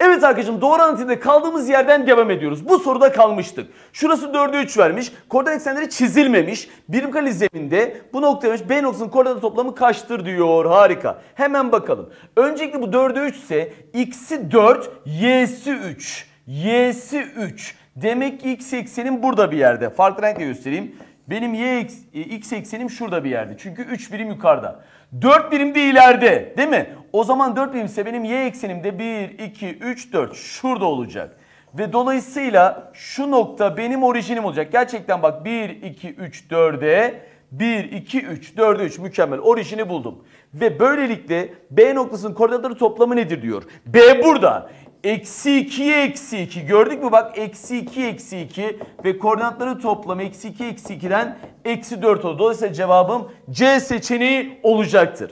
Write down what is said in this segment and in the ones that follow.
Evet arkadaşım doğru anlatımda kaldığımız yerden devam ediyoruz. Bu soruda kalmıştık. Şurası 4'e 3 vermiş. Koordinat eksenleri çizilmemiş. Birim kalizeminde bu nokta B noktasının koordinat toplamı kaçtır diyor. Harika. Hemen bakalım. Öncelikle bu 4'e 3 ise x'i 4, y'si 3. Y'si 3. Demek ki x eksenin burada bir yerde. Farklı renkle göstereyim. Benim y e, x eksenim şurada bir yerde. Çünkü 3 birim yukarıda. 4 birim de ileride değil mi? O zaman 4 birimse benim y eksenim de 1, 2, 3, 4 şurada olacak. Ve dolayısıyla şu nokta benim orijinim olacak. Gerçekten bak 1, 2, 3, 4'e 1, 2, 3, 4'e 3 mükemmel orijini buldum. Ve böylelikle B noktasının koordinatları toplamı nedir diyor. B burada. Eksi 2'ye eksi 2 gördük mü bak eksi 2 eksi 2 ve koordinatları toplam eksi 2 eksi 2'den eksi 4 oldu. Dolayısıyla cevabım C seçeneği olacaktır.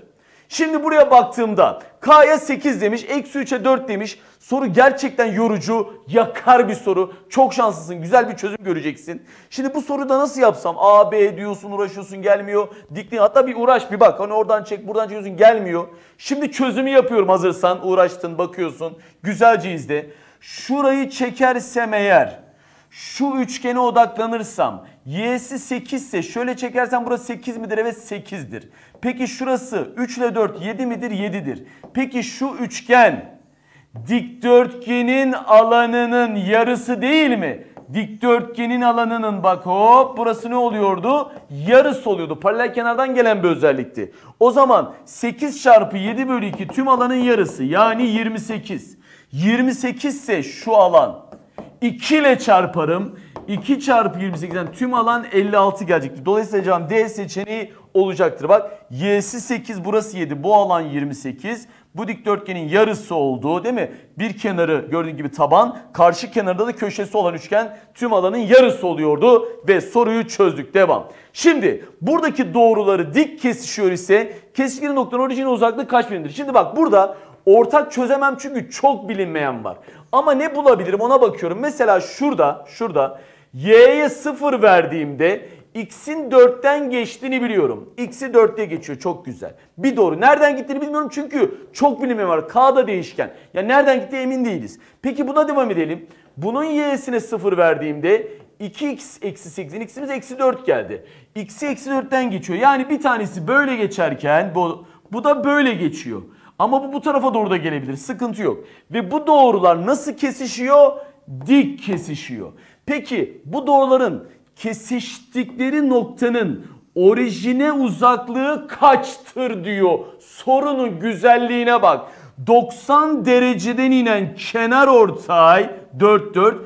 Şimdi buraya baktığımda K'ya 8 demiş, eksi 3'e 4 demiş. Soru gerçekten yorucu, yakar bir soru. Çok şanslısın, güzel bir çözüm göreceksin. Şimdi bu soruda nasıl yapsam? A, B diyorsun, uğraşıyorsun, gelmiyor. Dikliğin, hatta bir uğraş, bir bak. Hani oradan çek, buradan çekiyorsun, gelmiyor. Şimdi çözümü yapıyorum hazırsan. Uğraştın, bakıyorsun. Güzelce izle. Şurayı çekersem eğer, şu üçgene odaklanırsam, Y'si 8 ise şöyle çekersen burası 8 midir? Evet 8'dir. Peki şurası 3 ile 4 7 midir? 7'dir. Peki şu üçgen dikdörtgenin alanının yarısı değil mi? Dikdörtgenin alanının bak hop burası ne oluyordu? Yarısı oluyordu. Paralel kenardan gelen bir özellikti. O zaman 8 çarpı 7 bölü 2 tüm alanın yarısı yani 28. 28 ise şu alan 2 ile çarparım. 2 çarpı 28'den tüm alan 56 gelecektir. Dolayısıyla cevap D seçeneği olacaktır. Bak y'si 8 burası 7 bu alan 28. Bu dikdörtgenin yarısı olduğu değil mi? Bir kenarı gördüğün gibi taban karşı kenarda da köşesi olan üçgen tüm alanın yarısı oluyordu ve soruyu çözdük. Devam. Şimdi buradaki doğruları dik kesişiyor ise kesişkinin noktanın orijine uzaklığı kaç birimdir? Şimdi bak burada ortak çözemem çünkü çok bilinmeyen var. Ama ne bulabilirim ona bakıyorum. Mesela şurada şurada y'ye 0 verdiğimde x'in 4'ten geçtiğini biliyorum. x'i 4'te geçiyor çok güzel. Bir doğru. Nereden gittiğini bilmiyorum çünkü çok bilinme var. K da değişken. Ya yani nereden gitti emin değiliz. Peki buna devam edelim. Bunun y'sine 0 verdiğimde 2x eksi 8'in x'imiz eksi 4 geldi. x'i eksi 4'ten geçiyor. Yani bir tanesi böyle geçerken bu, bu da böyle geçiyor. Ama bu bu tarafa doğru da gelebilir. Sıkıntı yok. Ve bu doğrular nasıl kesişiyor? Dik kesişiyor. Peki bu doğruların kesiştikleri noktanın orijine uzaklığı kaçtır diyor. Sorunun güzelliğine bak. 90 dereceden inen kenar ortay 4 4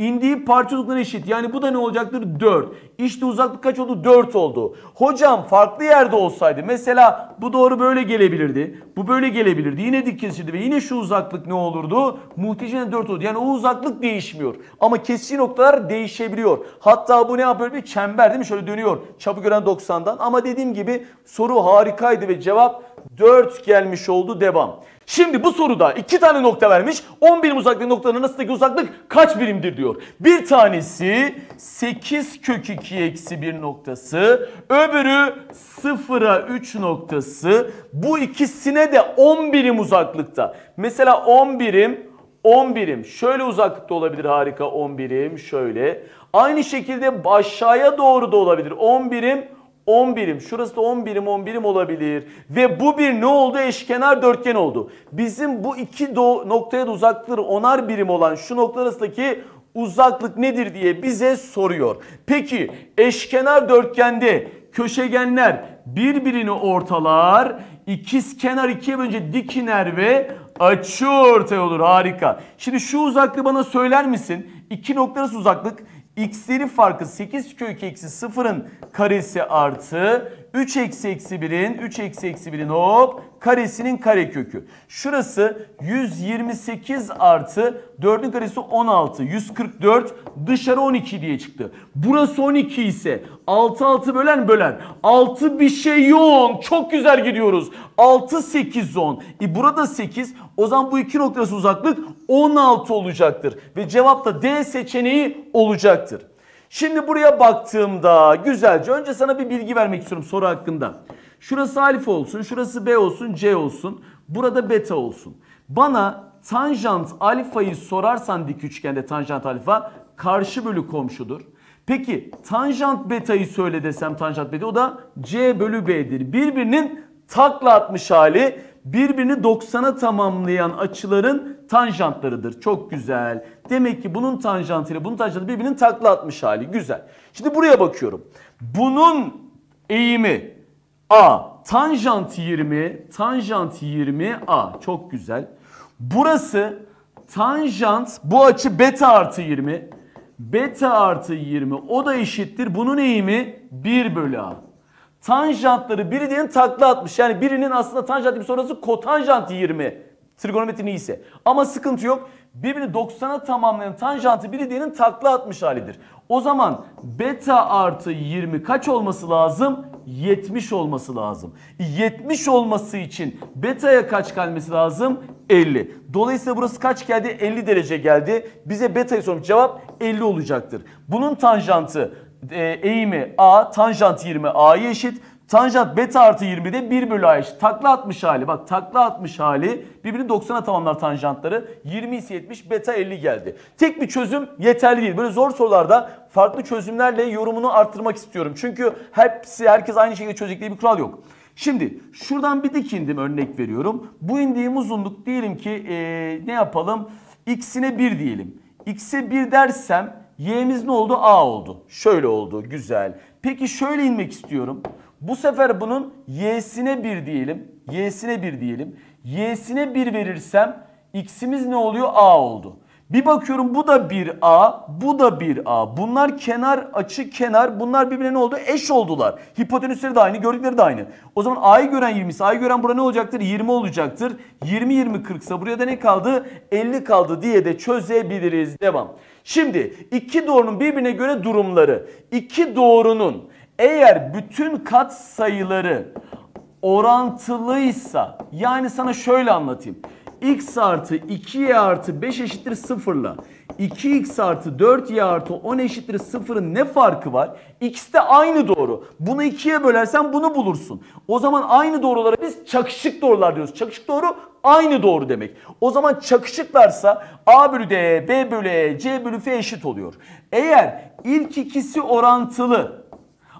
İndiği parçalıkları eşit. Yani bu da ne olacaktır? 4. İşte uzaklık kaç oldu? 4 oldu. Hocam farklı yerde olsaydı mesela bu doğru böyle gelebilirdi. Bu böyle gelebilirdi. Yine dik kesişirdi ve yine şu uzaklık ne olurdu? Muhteşem 4 oldu. Yani o uzaklık değişmiyor. Ama kesici noktalar değişebiliyor. Hatta bu ne yapıyor? Bir çember değil mi? Şöyle dönüyor. Çapı gören 90'dan. Ama dediğim gibi soru harikaydı ve cevap 4 gelmiş oldu. Devam. Şimdi bu soruda iki tane nokta vermiş. 10 birim uzaklık noktaların arasındaki uzaklık kaç birimdir diyor. Bir tanesi 8 kök 2 eksi 1 noktası. Öbürü 0'a 3 noktası. Bu ikisine de 10 birim uzaklıkta. Mesela 10 birim 10 birim. Şöyle uzaklıkta olabilir harika 10 birim. Şöyle. Aynı şekilde aşağıya doğru da olabilir. 10 birim 10 birim. Şurası da 10 birim 10 birim olabilir. Ve bu bir ne oldu? Eşkenar dörtgen oldu. Bizim bu iki do noktaya da uzaklıkları onar birim olan şu nokta arasındaki uzaklık nedir diye bize soruyor. Peki eşkenar dörtgende köşegenler birbirini ortalar. İkiz kenar ikiye bölünce dik ve açı ortaya olur. Harika. Şimdi şu uzaklığı bana söyler misin? İki nokta uzaklık Xlerin farkı 8 kök eksi 0'ın karesi artı 3 eksi eksi 1'in 3 eksi eksi 1'in hop karesinin karekökü. Şurası 128 artı 4'ün karesi 16. 144 dışarı 12 diye çıktı. Burası 12 ise 6 6 bölen bölen. 6 bir şey yok. Çok güzel gidiyoruz. 6 8 10. E burada 8. O zaman bu iki noktası uzaklık 16 olacaktır. Ve cevap da D seçeneği olacaktır. Şimdi buraya baktığımda güzelce önce sana bir bilgi vermek istiyorum soru hakkında. Şurası alif olsun, şurası b olsun, c olsun. Burada beta olsun. Bana tanjant alfayı sorarsan dik üçgende tanjant alfa karşı bölü komşudur. Peki tanjant betayı söyle desem tanjant beta o da c bölü b'dir. Birbirinin takla atmış hali birbirini 90'a tamamlayan açıların tanjantlarıdır. Çok güzel. Demek ki bunun tanjantıyla bunun tanjantı birbirinin takla atmış hali. Güzel. Şimdi buraya bakıyorum. Bunun eğimi A. Tanjant 20. Tanjant 20 A. Çok güzel. Burası tanjant bu açı beta artı 20. Beta artı 20 o da eşittir. Bunun eğimi 1 bölü A. Tanjantları birinin takla atmış. Yani birinin aslında tanjant bir sonrası kotanjant 20. Trigonometri neyse. Ama sıkıntı yok. Birbirini 90'a tamamlayan tanjantı birinin takla atmış halidir. O zaman beta artı 20 kaç olması lazım? 70 olması lazım. 70 olması için beta'ya kaç gelmesi lazım? 50. Dolayısıyla burası kaç geldi? 50 derece geldi. Bize beta'yı sormuş. Cevap 50 olacaktır. Bunun tanjantı e, eğimi A tanjant 20 A'ya eşit. Tanjant beta artı 20 de 1 bölü A eşit. Takla atmış hali bak takla atmış hali birbirini 90'a tamamlar tanjantları. 20 ise 70 beta 50 geldi. Tek bir çözüm yeterli değil. Böyle zor sorularda farklı çözümlerle yorumunu arttırmak istiyorum. Çünkü hepsi herkes aynı şekilde çözecek diye bir kural yok. Şimdi şuradan bir dik indim örnek veriyorum. Bu indiğim uzunluk diyelim ki ee, ne yapalım? X'ine 1 diyelim. X'e 1 dersem Y'miz ne oldu? A oldu. Şöyle oldu. Güzel. Peki şöyle inmek istiyorum. Bu sefer bunun y'sine 1 diyelim. Y'sine 1 diyelim. Y'sine 1 verirsem x'imiz ne oluyor? A oldu. Bir bakıyorum bu da bir A, bu da bir A. Bunlar kenar, açı kenar. Bunlar birbirine ne oldu? Eş oldular. Hipotenüsleri de aynı, gördükleri de aynı. O zaman A'yı gören 20 ise A'yı gören burada ne olacaktır? 20 olacaktır. 20, 20, 40 ise buraya da ne kaldı? 50 kaldı diye de çözebiliriz. Devam. Şimdi iki doğrunun birbirine göre durumları. İki doğrunun eğer bütün kat sayıları orantılıysa yani sana şöyle anlatayım x artı 2y artı 5 eşittir 0'la 2x artı 4y artı 10 eşittir 0'ın ne farkı var? x de aynı doğru. Bunu 2'ye bölersen bunu bulursun. O zaman aynı doğrulara biz çakışık doğrular diyoruz. Çakışık doğru aynı doğru demek. O zaman çakışıklarsa a bölü d, b bölü e, c bölü f eşit oluyor. Eğer ilk ikisi orantılı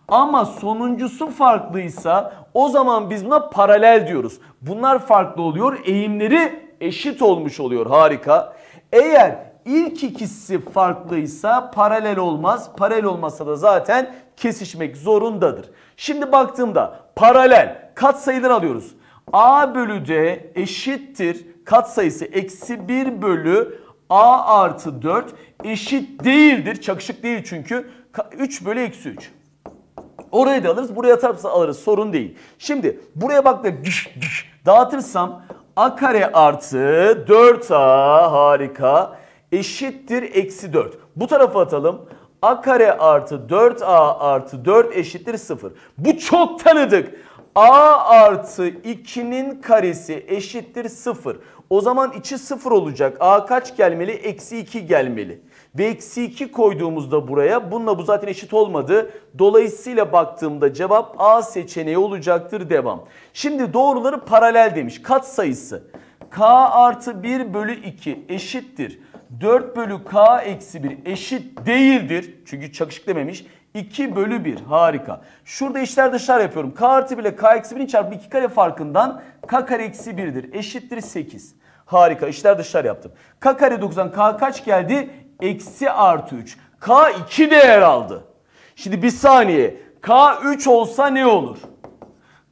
ama sonuncusu farklıysa o zaman biz buna paralel diyoruz. Bunlar farklı oluyor. Eğimleri eşit olmuş oluyor harika. Eğer ilk ikisi farklıysa paralel olmaz. Paralel olmasa da zaten kesişmek zorundadır. Şimdi baktığımda paralel katsayıdan alıyoruz. A bölü D eşittir katsayısı eksi 1 bölü A artı 4 eşit değildir. Çakışık değil çünkü. 3 bölü eksi 3. Orayı da alırız. Buraya atarsa alırız. Sorun değil. Şimdi buraya bak da dağıtırsam a kare artı 4a harika eşittir eksi 4. Bu tarafa atalım. a kare artı 4a artı 4 eşittir 0. Bu çok tanıdık. a artı 2'nin karesi eşittir 0. O zaman içi 0 olacak. a kaç gelmeli? Eksi 2 gelmeli. Ve eksi 2 koyduğumuzda buraya bununla bu zaten eşit olmadı. Dolayısıyla baktığımda cevap A seçeneği olacaktır devam. Şimdi doğruları paralel demiş. Kat sayısı. K artı 1 bölü 2 eşittir. 4 bölü K eksi 1 eşit değildir. Çünkü çakışık dememiş. 2 bölü 1 harika. Şurada işler dışlar yapıyorum. K artı 1 ile K eksi 1'in çarpımı 2 kare farkından K kare eksi 1'dir. Eşittir 8. Harika işler dışlar yaptım. K kare 9'dan K kaç geldi? eksi artı 3. K2 değer aldı. Şimdi bir saniye. K3 olsa ne olur?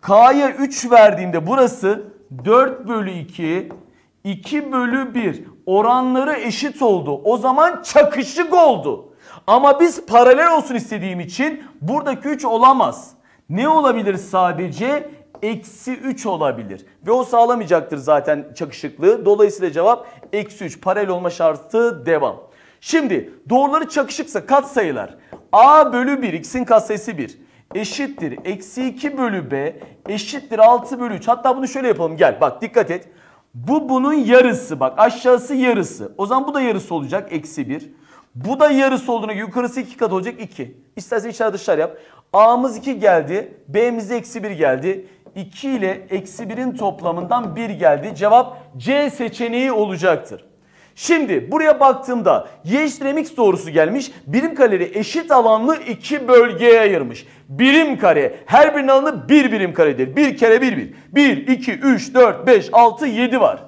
K'ya 3 verdiğinde burası 4 bölü 2, 2 bölü 1 oranları eşit oldu. O zaman çakışık oldu. Ama biz paralel olsun istediğim için buradaki 3 olamaz. Ne olabilir sadece? Eksi 3 olabilir. Ve o sağlamayacaktır zaten çakışıklığı. Dolayısıyla cevap eksi 3. Paralel olma şartı devam. Şimdi doğruları çakışıksa katsayılar a bölü 1 x'in katsayısı 1 eşittir eksi 2 bölü b eşittir 6 bölü 3. Hatta bunu şöyle yapalım gel bak dikkat et. Bu bunun yarısı bak aşağısı yarısı. O zaman bu da yarısı olacak eksi 1. Bu da yarısı olduğuna yukarısı 2 kat olacak 2. İstersen içeri dışarı yap. A'mız 2 geldi. B'miz eksi 1 geldi. 2 ile eksi 1'in toplamından 1 geldi. Cevap C seçeneği olacaktır. Şimdi buraya baktığımda y eşittir doğrusu gelmiş. Birim kareleri eşit alanlı iki bölgeye ayırmış. Birim kare her birinin alanı bir birim karedir. Bir kere bir bir. Bir, iki, üç, dört, beş, altı, yedi var.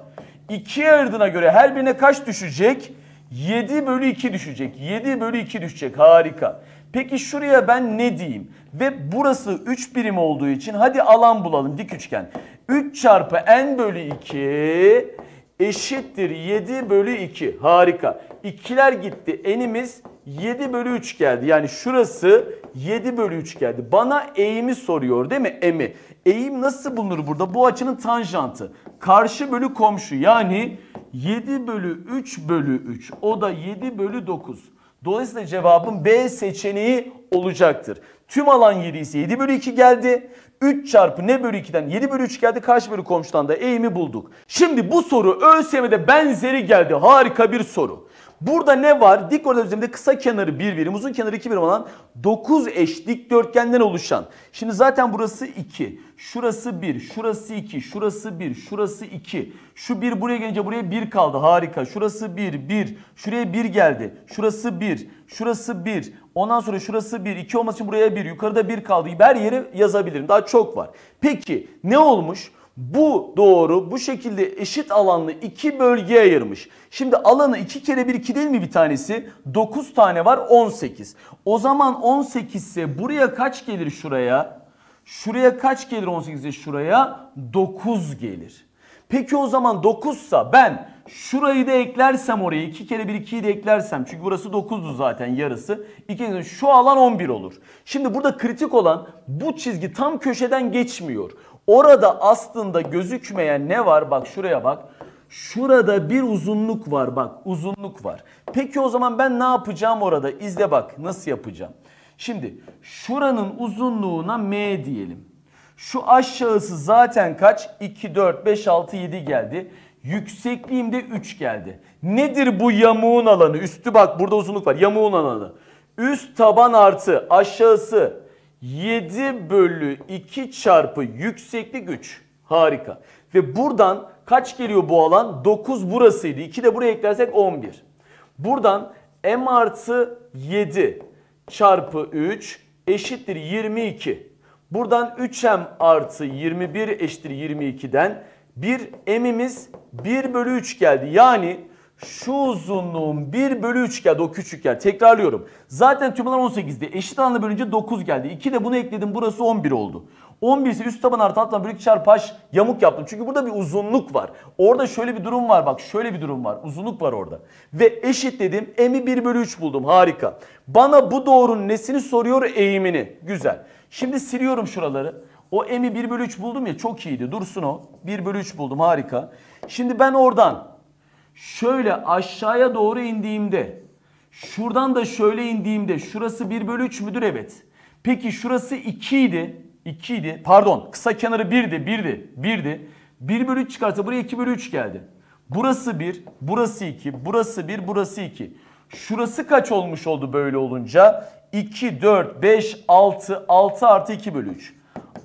İki ardına göre her birine kaç düşecek? 7 bölü 2 düşecek. 7 bölü 2 düşecek. Harika. Peki şuraya ben ne diyeyim? Ve burası 3 birim olduğu için hadi alan bulalım dik üçgen. 3 çarpı n bölü 2 eşittir 7 bölü 2. Harika. İkiler gitti. Enimiz 7 bölü 3 geldi. Yani şurası 7 bölü 3 geldi. Bana eğimi soruyor değil mi? Emi. Eğim nasıl bulunur burada? Bu açının tanjantı. Karşı bölü komşu. Yani 7 bölü 3 bölü 3. O da 7 bölü 9. Dolayısıyla cevabım B seçeneği olacaktır. Tüm alan 7 ise 7 bölü 2 geldi. 3 çarpı ne bölü 2'den 7 bölü 3 geldi. Kaç bölü komşudan da eğimi bulduk. Şimdi bu soru ÖSYM'de benzeri geldi. Harika bir soru. Burada ne var? Dik orta düzlemde kısa kenarı 1 birim, uzun kenarı 2 birim olan 9 eş dikdörtgenden oluşan. Şimdi zaten burası 2. Şurası 1, şurası 2, şurası 1, şurası 2. Şu 1 buraya gelince buraya 1 kaldı. Harika. Şurası 1, 1. Şuraya 1 geldi. Şurası 1, şurası 1. Ondan sonra şurası 1, 2 olması için buraya 1. Yukarıda 1 kaldı. Her yere yazabilirim. Daha çok var. Peki ne olmuş? bu doğru bu şekilde eşit alanlı iki bölgeye ayırmış. Şimdi alanı iki kere bir iki değil mi bir tanesi? 9 tane var 18. O zaman 18 ise buraya kaç gelir şuraya? Şuraya kaç gelir 18'e şuraya? 9 gelir. Peki o zaman 9 sa ben şurayı da eklersem oraya iki kere bir 2'yi de eklersem çünkü burası 9'du zaten yarısı. 2 şu alan 11 olur. Şimdi burada kritik olan bu çizgi tam köşeden geçmiyor. Orada aslında gözükmeyen ne var? Bak şuraya bak. Şurada bir uzunluk var bak uzunluk var. Peki o zaman ben ne yapacağım orada? İzle bak nasıl yapacağım. Şimdi şuranın uzunluğuna m diyelim. Şu aşağısı zaten kaç? 2, 4, 5, 6, 7 geldi. Yüksekliğim de 3 geldi. Nedir bu yamuğun alanı? Üstü bak burada uzunluk var. Yamuğun alanı. Üst taban artı aşağısı 7 bölü 2 çarpı yükseklik 3. Harika. Ve buradan kaç geliyor bu alan? 9 burasıydı. 2 de buraya eklersek 11. Buradan m artı 7 çarpı 3 eşittir 22. Buradan 3m artı 21 eşittir 22'den bir m'imiz 1 bölü 3 geldi. Yani şu uzunluğun 1 bölü 3 geldi o küçük yer. Tekrarlıyorum. Zaten tüm alan 18'di. Eşit alanla bölünce 9 geldi. 2 de bunu ekledim burası 11 oldu. 11 ise üst taban artı alt taban bölü çarpaş yamuk yaptım. Çünkü burada bir uzunluk var. Orada şöyle bir durum var bak şöyle bir durum var. Uzunluk var orada. Ve eşit dedim m'i 1 bölü 3 buldum harika. Bana bu doğrunun nesini soruyor eğimini. Güzel. Şimdi siliyorum şuraları. O m'i 1 bölü 3 buldum ya çok iyiydi dursun o. 1 bölü 3 buldum harika. Şimdi ben oradan şöyle aşağıya doğru indiğimde şuradan da şöyle indiğimde şurası 1 bölü 3 müdür? Evet. Peki şurası 2 idi. 2 idi. Pardon kısa kenarı 1'di. 1'di. 1'di. 1 bölü 3 çıkarsa buraya 2 bölü 3 geldi. Burası 1, burası 2, burası 1, burası 2. Şurası kaç olmuş oldu böyle olunca? 2, 4, 5, 6, 6 artı 2 bölü 3.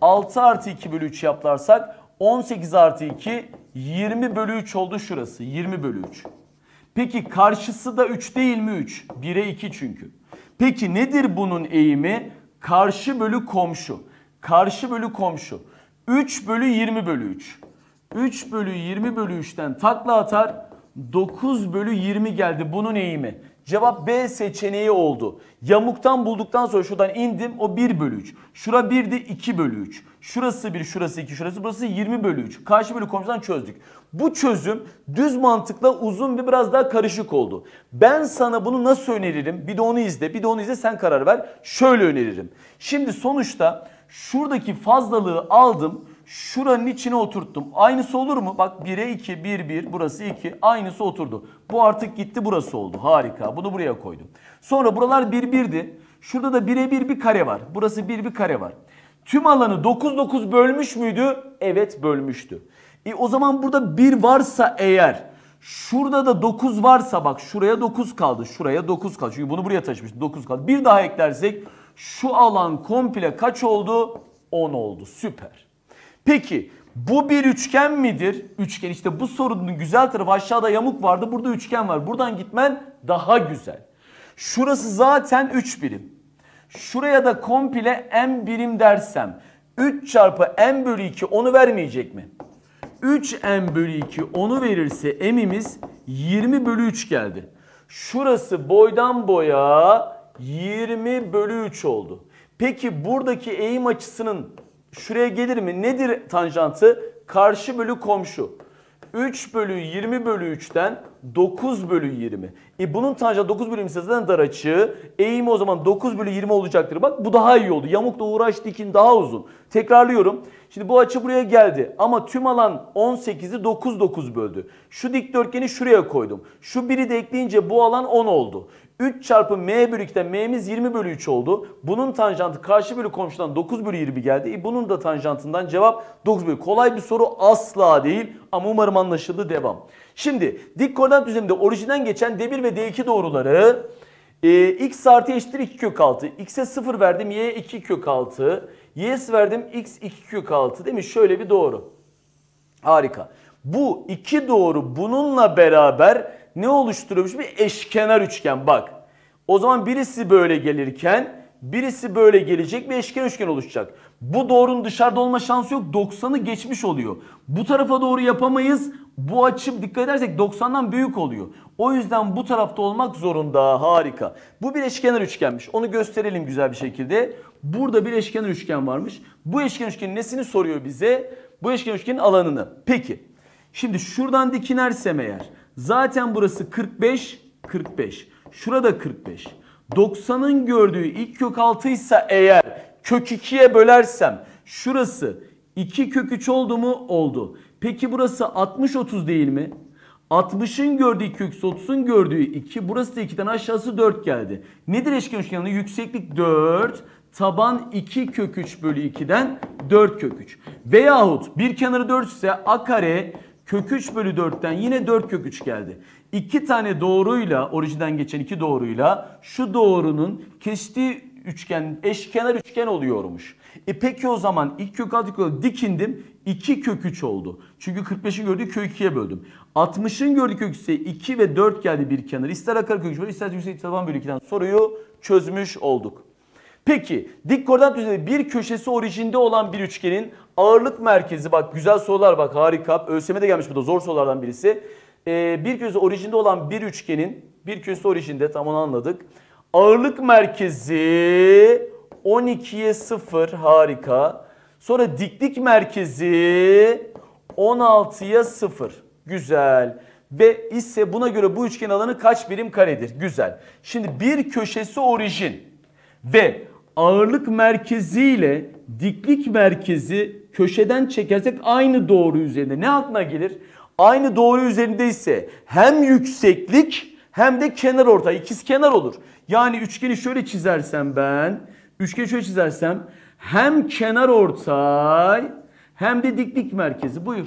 6 artı 2 bölü 3 yaplarsak 18 artı 2, 20 bölü 3 oldu şurası. 20 bölü 3. Peki karşısı da 3 değil mi 3? 1'e 2 çünkü. Peki nedir bunun eğimi? Karşı bölü komşu. Karşı bölü komşu. 3 bölü 20 bölü 3. 3 bölü 20 bölü 3'ten takla atar. 9 bölü 20 geldi bunun eğimi. Cevap B seçeneği oldu. Yamuktan bulduktan sonra şuradan indim o 1 bölü 3. Şura 1'di 2 bölü 3. Şurası 1, şurası 2, şurası burası 20 bölü 3. Karşı bölü komşudan çözdük. Bu çözüm düz mantıkla uzun ve biraz daha karışık oldu. Ben sana bunu nasıl öneririm? Bir de onu izle, bir de onu izle sen karar ver. Şöyle öneririm. Şimdi sonuçta şuradaki fazlalığı aldım. Şuranın içine oturttum. Aynısı olur mu? Bak 1'e 2, 1, 1. Burası 2. Aynısı oturdu. Bu artık gitti burası oldu. Harika. Bunu buraya koydum. Sonra buralar 1, 1'di. Şurada da 1'e 1 bir kare var. Burası 1 bir kare var. Tüm alanı 9, 9 bölmüş müydü? Evet bölmüştü. E o zaman burada 1 varsa eğer şurada da 9 varsa bak şuraya 9 kaldı. Şuraya 9 kaldı. Çünkü bunu buraya taşımış 9 kaldı. Bir daha eklersek şu alan komple kaç oldu? 10 oldu. Süper. Peki bu bir üçgen midir? Üçgen işte bu sorunun güzel tarafı aşağıda yamuk vardı burada üçgen var. Buradan gitmen daha güzel. Şurası zaten 3 birim. Şuraya da komple m birim dersem 3 çarpı m bölü 2 onu vermeyecek mi? 3m bölü 2 onu verirse m'imiz 20 bölü 3 geldi. Şurası boydan boya 20 bölü 3 oldu. Peki buradaki eğim açısının Şuraya gelir mi? Nedir tanjantı? Karşı bölü komşu. 3 bölü 20 bölü 3'ten 9 bölü 20. E bunun tanjantı 9 bölü 20 zaten dar açığı. Eğimi o zaman 9 bölü 20 olacaktır. Bak bu daha iyi oldu. Yamukla uğraş dikin daha uzun. Tekrarlıyorum. Şimdi bu açı buraya geldi ama tüm alan 18'i 9 9 böldü. Şu dikdörtgeni şuraya koydum. Şu biri de ekleyince bu alan 10 oldu. 3 çarpı m bölü 2'den m'miz 20 bölü 3 oldu. Bunun tanjantı karşı bölü komşudan 9 bölü 20 geldi. E bunun da tanjantından cevap 9 bölü. Kolay bir soru asla değil ama umarım anlaşıldı devam. Şimdi dik koordinat düzleminde orijinden geçen d1 ve d2 doğruları e, x artı eşittir 2 kök 6. x'e 0 verdim y'ye 2 kök 6. y'ye verdim x 2 kök 6 değil mi? Şöyle bir doğru. Harika. Bu iki doğru bununla beraber ne oluşturmuş Bir eşkenar üçgen bak. O zaman birisi böyle gelirken birisi böyle gelecek bir eşkenar üçgen oluşacak. Bu doğrunun dışarıda olma şansı yok. 90'ı geçmiş oluyor. Bu tarafa doğru yapamayız. Bu açı dikkat edersek 90'dan büyük oluyor. O yüzden bu tarafta olmak zorunda. Harika. Bu bir eşkenar üçgenmiş. Onu gösterelim güzel bir şekilde. Burada bir eşkenar üçgen varmış. Bu eşkenar üçgenin nesini soruyor bize? Bu eşkenar üçgenin alanını. Peki. Şimdi şuradan dikinersem eğer Zaten burası 45, 45. Şurada 45. 90'ın gördüğü ilk kök 6 ise eğer kök 2'ye bölersem şurası 2 kök 3 oldu mu? Oldu. Peki burası 60 30 değil mi? 60'ın gördüğü 2 30'un gördüğü 2. Burası da 2'den aşağısı 4 geldi. Nedir eşkenar üçgenin Yükseklik 4. Taban 2 kök 3 bölü 2'den 4 kök 3. Veyahut bir kenarı 4 ise a kare Kök 3 bölü 4'ten yine 4 kök 3 geldi. İki tane doğruyla orijinden geçen iki doğruyla şu doğrunun kestiği üçgen eşkenar üçgen oluyormuş. E peki o zaman ilk kök 6 dikindim 2 kök 3 oldu. Çünkü 45'in gördüğü kök 2'ye böldüm. 60'ın gördüğü kök ise 2 ve 4 geldi bir kenar. İster akar kök 3 bölü ister yüksek taban bölü 2'den soruyu çözmüş olduk. Peki dik koordinat düzleminde bir köşesi orijinde olan bir üçgenin ağırlık merkezi bak güzel sorular bak harika. ÖSYM'e de gelmiş bu da zor sorulardan birisi. Ee, bir köşesi orijinde olan bir üçgenin bir köşesi orijinde tam onu anladık. Ağırlık merkezi 12'ye 0 harika. Sonra diklik merkezi 16'ya 0. Güzel. Ve ise buna göre bu üçgen alanı kaç birim karedir? Güzel. Şimdi bir köşesi orijin ve ağırlık merkeziyle diklik merkezi köşeden çekersek aynı doğru üzerinde. Ne aklına gelir? Aynı doğru üzerindeyse hem yükseklik hem de kenar ortay ikiz kenar olur. Yani üçgeni şöyle çizersem ben, üçgeni şöyle çizersem hem kenar ortay hem de diklik merkezi. Buyur.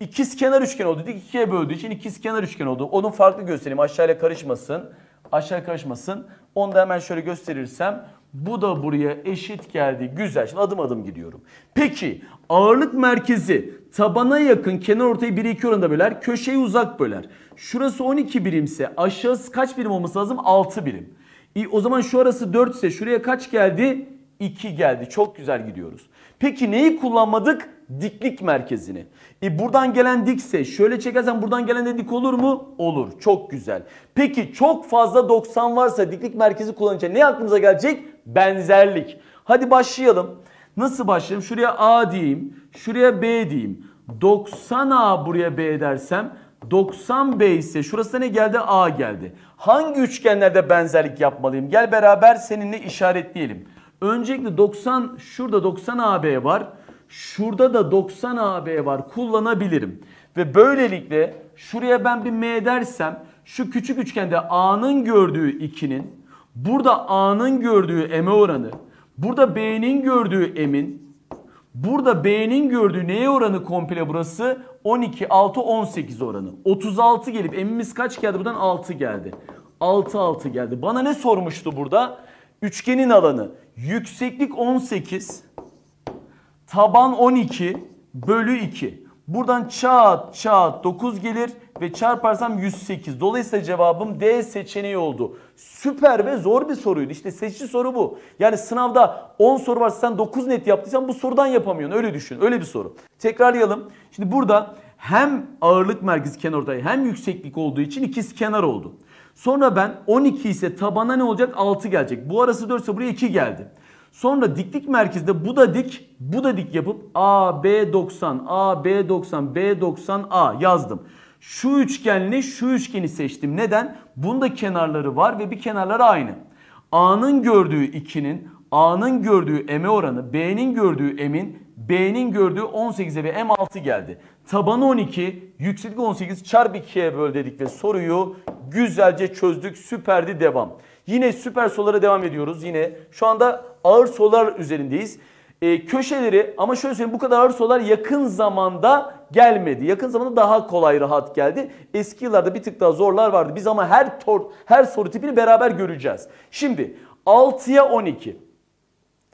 İkiz kenar üçgen oldu. Dik ikiye böldüğü için ikiz kenar üçgen oldu. Onun farklı göstereyim aşağıyla karışmasın. aşağı karışmasın. Onu da hemen şöyle gösterirsem bu da buraya eşit geldi. Güzel. Şimdi adım adım gidiyorum. Peki ağırlık merkezi tabana yakın kenar ortayı 1'e 2 oranında böler. Köşeyi uzak böler. Şurası 12 birimse aşağısı kaç birim olması lazım? 6 birim. E, o zaman şu arası 4 ise şuraya kaç geldi? 2 geldi. Çok güzel gidiyoruz. Peki neyi kullanmadık? Diklik merkezini. E buradan gelen dikse şöyle çekersen buradan gelen de dik olur mu? Olur. Çok güzel. Peki çok fazla 90 varsa diklik merkezi kullanınca ne aklımıza gelecek? Benzerlik. Hadi başlayalım. Nasıl başlayalım? Şuraya A diyeyim. Şuraya B diyeyim. 90A buraya B dersem 90B ise şurası ne geldi? A geldi. Hangi üçgenlerde benzerlik yapmalıyım? Gel beraber seninle işaretleyelim. Öncelikle 90 şurada 90 AB var. Şurada da 90 AB var. Kullanabilirim. Ve böylelikle şuraya ben bir M dersem şu küçük üçgende A'nın gördüğü 2'nin Burada A'nın gördüğü M'e oranı, burada B'nin gördüğü M'in, burada B'nin gördüğü neye oranı komple burası? 12, 6, 18 oranı. 36 gelip M'imiz kaç geldi? Buradan 6 geldi. 6, 6 geldi. Bana ne sormuştu burada? Üçgenin alanı. Yükseklik 18, taban 12 bölü 2. Buradan çat çat 9 gelir ve çarparsam 108. Dolayısıyla cevabım D seçeneği oldu. Süper ve zor bir soruydu. İşte seçici soru bu. Yani sınavda 10 soru varsa sen 9 net yaptıysan bu sorudan yapamıyorsun. Öyle düşün. Öyle bir soru. Tekrarlayalım. Şimdi burada hem ağırlık merkezi kenarda hem yükseklik olduğu için ikiz kenar oldu. Sonra ben 12 ise tabana ne olacak? 6 gelecek. Bu arası 4 ise buraya 2 geldi. Sonra diklik merkezde bu da dik, bu da dik yapıp A, B 90, A, B 90, B 90, A yazdım. Şu üçgenle şu üçgeni seçtim. Neden? Bunda kenarları var ve bir kenarları aynı. A'nın gördüğü 2'nin, A'nın gördüğü M'e oranı, B'nin gördüğü M'in, B'nin gördüğü 18'e ve M 6 geldi. Tabanı 12, yükseklik 18 çarpı 2'ye böl dedik ve soruyu güzelce çözdük. Süperdi devam. Yine süper solara devam ediyoruz. Yine şu anda ağır solar üzerindeyiz. E, köşeleri ama şöyle söyleyeyim bu kadar ağır solar yakın zamanda gelmedi. Yakın zamanda daha kolay rahat geldi. Eski yıllarda bir tık daha zorlar vardı. Biz ama her tor her soru tipini beraber göreceğiz. Şimdi 6'ya 12.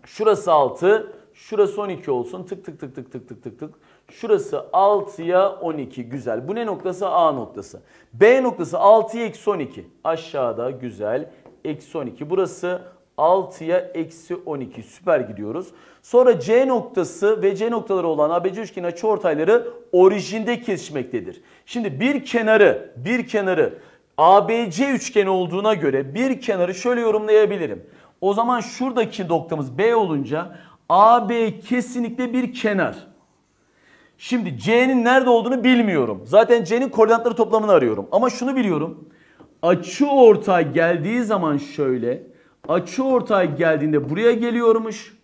Şurası 6, şurası 12 olsun. Tık tık tık tık tık tık tık tık. Şurası 6'ya 12 güzel. Bu ne noktası? A noktası. B noktası 6'ya eksi 12. Aşağıda güzel. Eksi 12. Burası 6'ya eksi 12 süper gidiyoruz. Sonra C noktası ve C noktaları olan ABC üçgeni ortayları orijinde kesişmektedir. Şimdi bir kenarı bir kenarı ABC üçgeni olduğuna göre bir kenarı şöyle yorumlayabilirim. O zaman şuradaki noktamız B olunca AB kesinlikle bir kenar. Şimdi C'nin nerede olduğunu bilmiyorum. Zaten C'nin koordinatları toplamını arıyorum. Ama şunu biliyorum. Açı ortay geldiği zaman şöyle açı ortay geldiğinde buraya geliyormuş.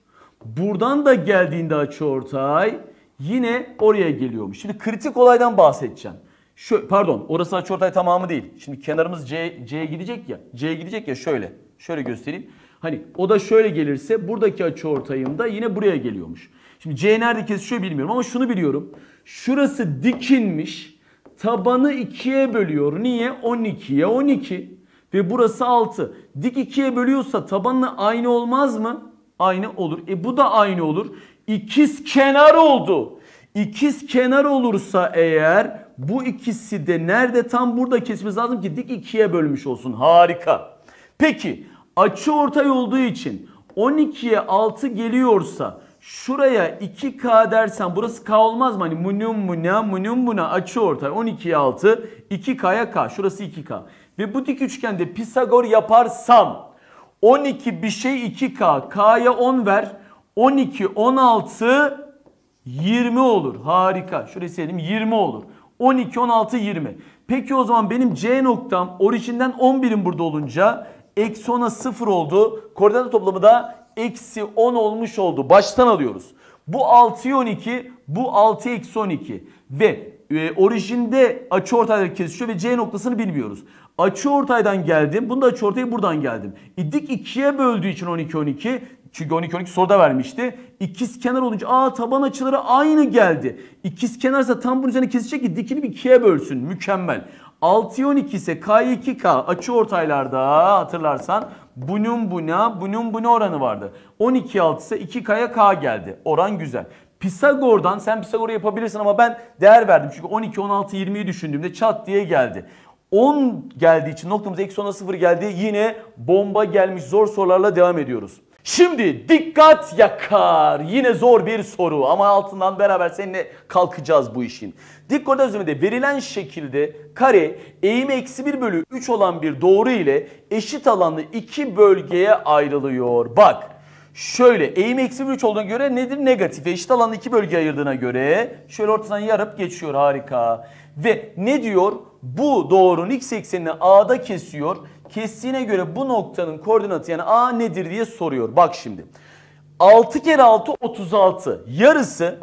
Buradan da geldiğinde açı ortay yine oraya geliyormuş. Şimdi kritik olaydan bahsedeceğim. Şu, pardon orası açı ortay tamamı değil. Şimdi kenarımız C, C'ye gidecek ya. C'ye gidecek ya şöyle. Şöyle göstereyim. Hani o da şöyle gelirse buradaki açı ortayım da yine buraya geliyormuş. Şimdi C nerede kesişiyor bilmiyorum ama şunu biliyorum. Şurası dikinmiş. Tabanı 2'ye bölüyor. Niye? 12'ye 12. Ve burası 6 dik ikiye bölüyorsa tabanla aynı olmaz mı? Aynı olur. E bu da aynı olur. İkiz kenar oldu. İkiz kenar olursa eğer bu ikisi de nerede tam burada kesmemiz lazım ki dik ikiye bölmüş olsun. Harika. Peki açı ortay olduğu için 12'ye 6 geliyorsa Şuraya 2K dersen burası K olmaz mı? Hani munum muna munum muna açı ortay 12'ye 6 2K'ya K şurası 2K. Ve bu dik üçgende Pisagor yaparsam 12 bir şey 2K K'ya 10 ver 12 16 20 olur. Harika. Şurayı silelim 20 olur. 12 16 20. Peki o zaman benim C noktam orijinden 11'in burada olunca eksi 10'a 0 oldu. Koordinat toplamı da eksi 10 olmuş oldu. Baştan alıyoruz. Bu 6 12 bu 6 eksi 12 ve e, orijinde açı ortayla kesişiyor ve C noktasını bilmiyoruz. Açı ortaydan geldim. Bunu da açı ortayı buradan geldim. İdik 2'ye böldüğü için 12 12 çünkü 12 12 soruda vermişti. İkiz kenar olunca aa taban açıları aynı geldi. İkiz kenarsa tam bunun üzerine kesecek ki dikini bir ikiye bölsün. Mükemmel. 6'ya 12 ise K2K açı ortaylarda hatırlarsan bunun buna bunun buna oranı vardı. 12 6 ise 2K'ya K geldi. Oran güzel. Pisagor'dan sen Pisagor'u yapabilirsin ama ben değer verdim. Çünkü 12, 16, 20'yi düşündüğümde çat diye geldi. 10 geldiği için noktamız eksi 10'a 0 geldi. Yine bomba gelmiş zor sorularla devam ediyoruz. Şimdi dikkat yakar. Yine zor bir soru ama altından beraber seninle kalkacağız bu işin. Dik koordinat düzleminde verilen şekilde kare eğimi eksi 1 bölü 3 olan bir doğru ile eşit alanlı iki bölgeye ayrılıyor. Bak şöyle eğimi eksi 1 3 olduğuna göre nedir? Negatif. Eşit alanlı iki bölgeye ayırdığına göre şöyle ortadan yarıp geçiyor harika. Ve ne diyor? Bu doğrunun x eksenini a'da kesiyor kestiğine göre bu noktanın koordinatı yani A nedir diye soruyor. Bak şimdi. 6 kere 6 36. Yarısı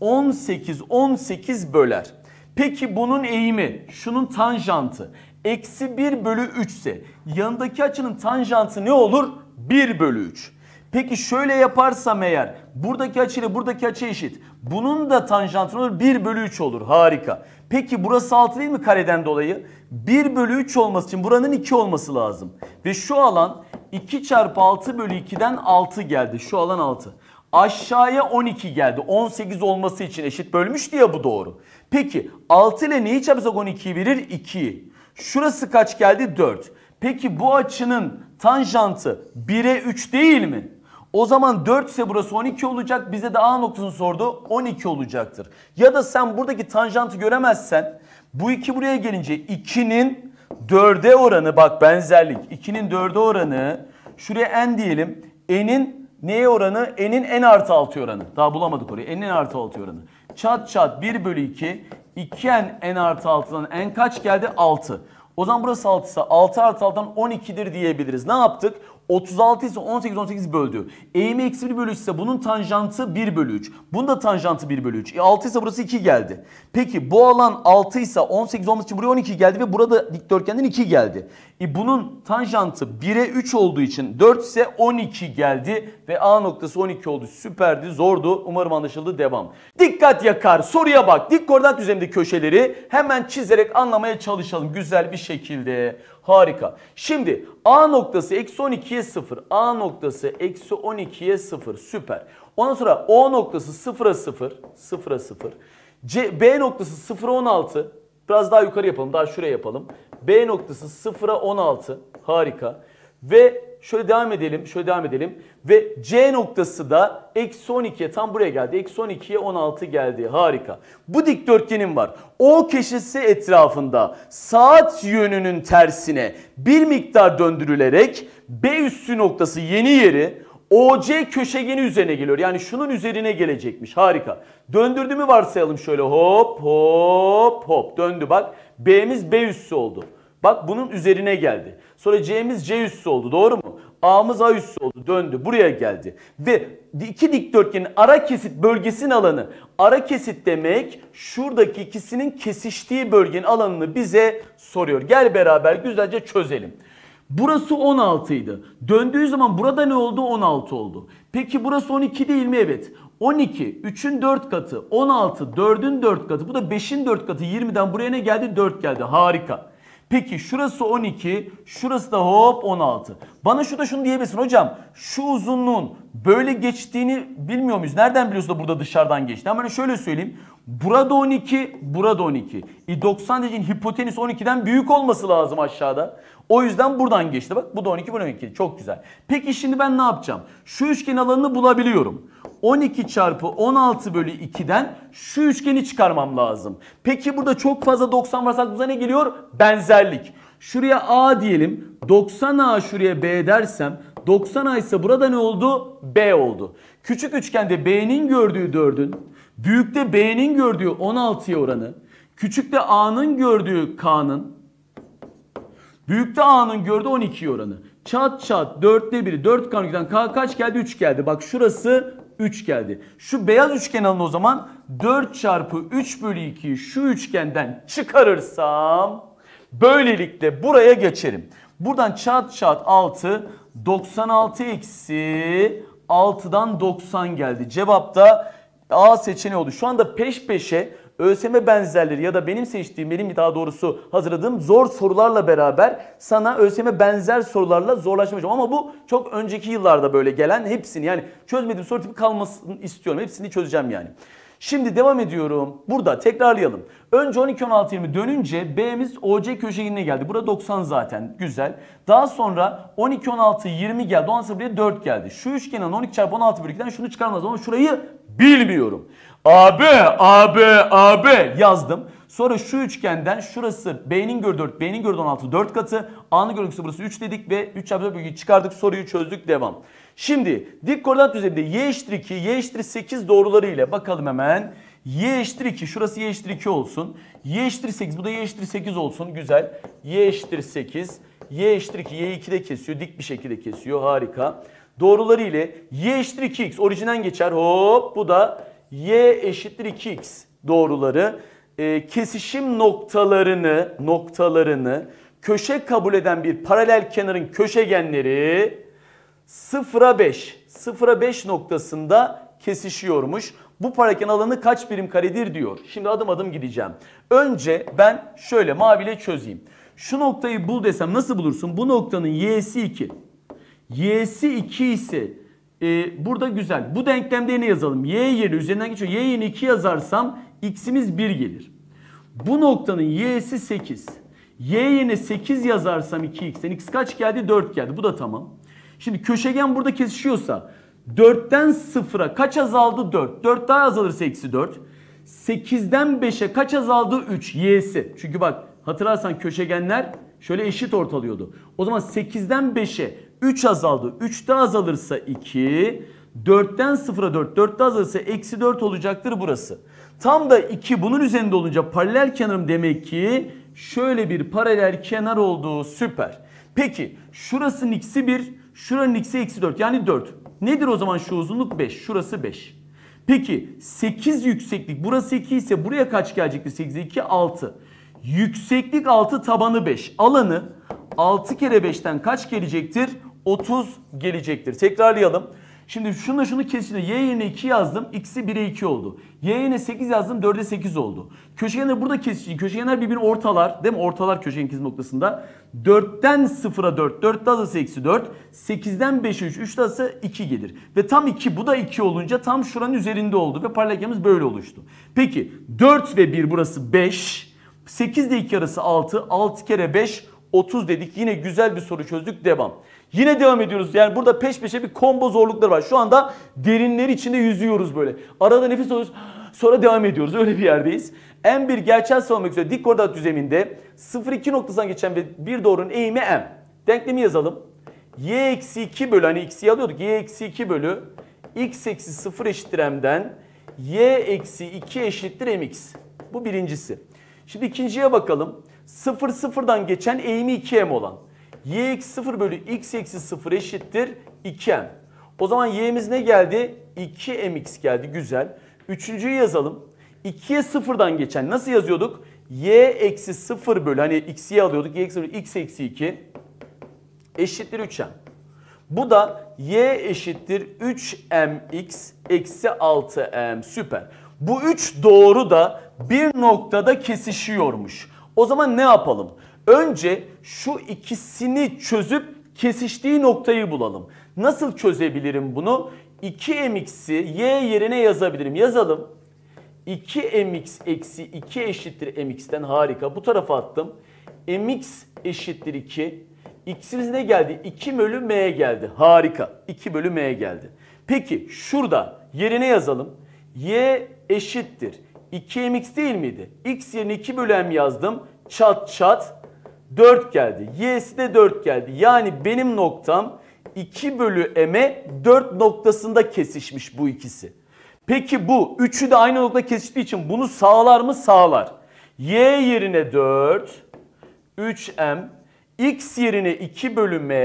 18 18 böler. Peki bunun eğimi, şunun tanjantı eksi 1 bölü 3 ise yanındaki açının tanjantı ne olur? 1 bölü 3. Peki şöyle yaparsam eğer buradaki açı ile buradaki açı eşit. Bunun da tanjantı olur 1 bölü 3 olur harika. Peki burası 6 değil mi kareden dolayı? 1 bölü 3 olması için buranın 2 olması lazım. Ve şu alan 2 çarpı 6 bölü 2'den 6 geldi. Şu alan 6. Aşağıya 12 geldi. 18 olması için eşit bölmüş diye bu doğru. Peki 6 ile neyi çarpsak 12'yi verir? 2'yi. Şurası kaç geldi? 4. Peki bu açının tanjantı 1'e 3 değil mi? O zaman 4 ise burası 12 olacak. Bize de A noktasını sordu. 12 olacaktır. Ya da sen buradaki tanjantı göremezsen bu 2 buraya gelince 2'nin 4'e oranı bak benzerlik. 2'nin 4'e oranı şuraya n diyelim. n'in neye oranı? n'in n artı 6 oranı. Daha bulamadık orayı. n'in artı 6 oranı. Çat çat 1 bölü 2. 2n n artı 6'dan n kaç geldi? 6. O zaman burası 6 ise 6 artı 6'dan 12'dir diyebiliriz. Ne yaptık? 36 ise 18 18 böldü. Eğimi eksi 1 bölü 3 ise bunun tanjantı 1 bölü 3. Bunun da tanjantı 1 bölü 3. E 6 ise burası 2 geldi. Peki bu alan 6 ise 18 olması için buraya 12 geldi ve burada dikdörtgenden 2 geldi. E bunun tanjantı 1'e 3 olduğu için 4 ise 12 geldi ve A noktası 12 oldu. Süperdi, zordu. Umarım anlaşıldı. Devam. Dikkat yakar. Soruya bak. Dik koordinat düzenindeki köşeleri hemen çizerek anlamaya çalışalım güzel bir şekilde. Harika. Şimdi A noktası eksi 12'ye 0. A noktası eksi 12'ye 0. Süper. Ondan sonra O noktası 0'a 0. 0'a 0. C, B noktası 0'a 16. Biraz daha yukarı yapalım. Daha şuraya yapalım. B noktası 0'a 16. Harika. Ve Şöyle devam edelim, şöyle devam edelim. Ve C noktası da eksi 12'ye tam buraya geldi. Eksi 12'ye 16 geldi. Harika. Bu dikdörtgenim var. O köşesi etrafında saat yönünün tersine bir miktar döndürülerek B üssü noktası yeni yeri OC köşegeni üzerine geliyor. Yani şunun üzerine gelecekmiş. Harika. Döndürdüğümü varsayalım şöyle hop hop hop döndü bak. B'miz B üssü oldu. Bak bunun üzerine geldi. Sonra C'miz C üssü oldu doğru mu? A'mız A üssü oldu döndü buraya geldi. Ve iki dikdörtgenin ara kesit bölgesinin alanı. Ara kesit demek şuradaki ikisinin kesiştiği bölgenin alanını bize soruyor. Gel beraber güzelce çözelim. Burası 16 idi. Döndüğü zaman burada ne oldu? 16 oldu. Peki burası 12 değil mi? Evet. 12, 3'ün 4 katı, 16, 4'ün 4 katı, bu da 5'in 4 katı, 20'den buraya ne geldi? 4 geldi. Harika. Peki şurası 12, şurası da hop 16. Bana şurada şunu diyebilirsin hocam. Şu uzunluğun böyle geçtiğini bilmiyor muyuz? Nereden biliyorsun da burada dışarıdan geçti? Ama şöyle söyleyeyim. Burada 12, burada 12. E 90 derecenin hipotenüs 12'den büyük olması lazım aşağıda. O yüzden buradan geçti. Bak bu da 12, bu da 12. Çok güzel. Peki şimdi ben ne yapacağım? Şu üçgen alanını bulabiliyorum. 12 çarpı 16 bölü 2'den şu üçgeni çıkarmam lazım. Peki burada çok fazla 90 varsa aklımıza ne geliyor? Benzerlik. Şuraya A diyelim. 90A şuraya B dersem 90A ise burada ne oldu? B oldu. Küçük üçgende B'nin gördüğü 4'ün, büyükte B'nin gördüğü 16'ya oranı, küçükte A'nın gördüğü K'nın, büyükte A'nın gördüğü 12'ye oranı. Çat çat 4'te 1'i 4 kanundan K kaç geldi? 3 geldi. Bak şurası 3 geldi. Şu beyaz üçgen alın o zaman 4 çarpı 3 bölü 2'yi şu üçgenden çıkarırsam böylelikle buraya geçerim. Buradan çat çat 6 96 eksi 6'dan 90 geldi. Cevap da A seçeneği oldu. Şu anda peş peşe ÖSYM benzerleri ya da benim seçtiğim, benim daha doğrusu hazırladığım zor sorularla beraber sana ÖSYM benzer sorularla zorlaşmayacağım. Ama bu çok önceki yıllarda böyle gelen hepsini yani çözmediğim soru tipi kalmasını istiyorum. Hepsini çözeceğim yani. Şimdi devam ediyorum. Burada tekrarlayalım. Önce 12 16 20 dönünce B'miz OC köşegenine geldi. Burada 90 zaten. Güzel. Daha sonra 12 16 20 geldi. 10 0 4 geldi. Şu üçgenin 12 çarpı 16 bölükten şunu çıkarmaz ama şurayı bilmiyorum. AB AB AB yazdım. Sonra şu üçgenden şurası B'nin gördüğü 4, B'nin gördüğü 16 4 katı. A'nın gördüğü burası 3 dedik ve 3 çarpı 4 bölgeyi çıkardık soruyu çözdük devam. Şimdi dik koordinat düzeninde y eşittir 2, y eşittir 8 doğruları ile bakalım hemen. Y eşittir 2 şurası y eşittir 2 olsun. Y eşittir 8 bu da y eşittir 8 olsun güzel. Y eşittir 8. Y eşittir 2 y 2'de kesiyor dik bir şekilde kesiyor harika. Doğruları ile y eşittir 2x orijinden geçer hop bu da y eşittir 2x doğruları. E, kesişim noktalarını noktalarını köşe kabul eden bir paralel kenarın köşegenleri 0'a 5 0'a 5 noktasında kesişiyormuş. Bu paralelken alanı kaç birim karedir diyor. Şimdi adım adım gideceğim. Önce ben şöyle maviyle çözeyim. Şu noktayı bul desem nasıl bulursun? Bu noktanın y'si 2. Y'si 2 ise e, burada güzel. Bu denklemde ne yazalım? Y yeri üzerinden geçiyor. Y yerini 2 yazarsam x'imiz 1 gelir. Bu noktanın y'si 8. Y yerine 8 yazarsam 2 Yani x kaç geldi? 4 geldi. Bu da tamam. Şimdi köşegen burada kesişiyorsa 4'ten 0'a kaç azaldı? 4. 4 daha azalırsa eksi 4. 8'den 5'e kaç azaldı? 3. Y'si. Çünkü bak hatırlarsan köşegenler şöyle eşit ortalıyordu. O zaman 8'den 5'e 3 azaldı. 3 daha azalırsa 2. 4'ten 0'a 4. 4 daha azalırsa eksi 4 olacaktır burası. Tam da 2 bunun üzerinde olunca paralel kenarım demek ki şöyle bir paralel kenar olduğu süper. Peki şurası x'i 1, şuranın x'i eksi 4 yani 4. Nedir o zaman şu uzunluk 5, şurası 5. Peki 8 yükseklik burası 2 ise buraya kaç gelecekti 8'e 2 6. Yükseklik 6 tabanı 5 alanı 6 kere 5'ten kaç gelecektir? 30 gelecektir. Tekrarlayalım. Şimdi şunu şunu kesişti. Y yerine 2 yazdım. X'i 1'e 2 oldu. Y yerine 8 yazdım. 4'e 8 oldu. Köşegenler burada kesişti. Köşegenler birbirini ortalar. Değil mi? Ortalar köşegen kesim noktasında. 4'ten 0'a 4. 4 dazası eksi 4. 8'den 5'e 3. 3 dazası 2 gelir. Ve tam 2 bu da 2 olunca tam şuranın üzerinde oldu. Ve paralelgemiz böyle oluştu. Peki 4 ve 1 burası 5. 8 ile 2 arası 6. 6 kere 5 30 dedik. Yine güzel bir soru çözdük. Devam. Yine devam ediyoruz. Yani burada peş peşe bir kombo zorlukları var. Şu anda derinler içinde yüzüyoruz böyle. Arada nefes alıyoruz. Sonra devam ediyoruz. Öyle bir yerdeyiz. M1 gerçel sıvı olmak üzere dik koordinat düzleminde 0 noktasından geçen ve bir doğrunun eğimi M. Denklemi yazalım. Y eksi 2 bölü hani x'i alıyorduk. Y eksi 2 bölü x eksi 0 eşittir m'den y eksi 2 eşittir mx. Bu birincisi. Şimdi ikinciye bakalım. 0 sıfırdan geçen eğimi 2m olan y eksi 0 bölü x eksi 0 eşittir 2m. O zaman y'miz ne geldi? 2mx geldi güzel. Üçüncüyü yazalım. 2'ye 0'dan geçen nasıl yazıyorduk? y eksi 0 bölü hani x'i alıyorduk. y eksi 0 x eksi 2 eşittir 3m. Bu da y eşittir 3mx eksi 6m süper. Bu 3 doğru da bir noktada kesişiyormuş. O zaman ne yapalım? Önce şu ikisini çözüp kesiştiği noktayı bulalım. Nasıl çözebilirim bunu? 2mx'i y yerine yazabilirim. Yazalım. 2mx eksi 2 eşittir mx'ten harika. Bu tarafa attım. mx eşittir 2. x'imiz ne geldi? 2 bölü m geldi. Harika. 2 bölü m geldi. Peki şurada yerine yazalım. y eşittir. 2mx değil miydi? x yerine 2 bölü m yazdım. Çat çat 4 geldi. Y'si de 4 geldi. Yani benim noktam 2 bölü m'e 4 noktasında kesişmiş bu ikisi. Peki bu 3'ü de aynı nokta kesiştiği için bunu sağlar mı? Sağlar. Y yerine 4, 3m, x yerine 2 bölü m,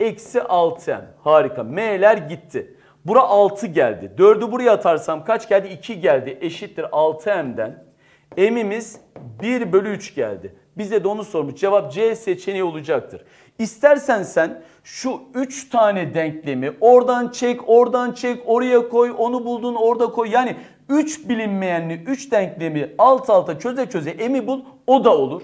eksi 6m. Harika. M'ler gitti. Bura 6 geldi. 4'ü buraya atarsam kaç geldi? 2 geldi. Eşittir 6m'den. M'imiz 1 bölü 3 geldi. Bize de onu sormuş. Cevap C seçeneği olacaktır. İstersen sen şu 3 tane denklemi oradan çek, oradan çek, oraya koy, onu buldun orada koy. Yani 3 bilinmeyenli 3 denklemi alt alta çöze çöze emi bul o da olur.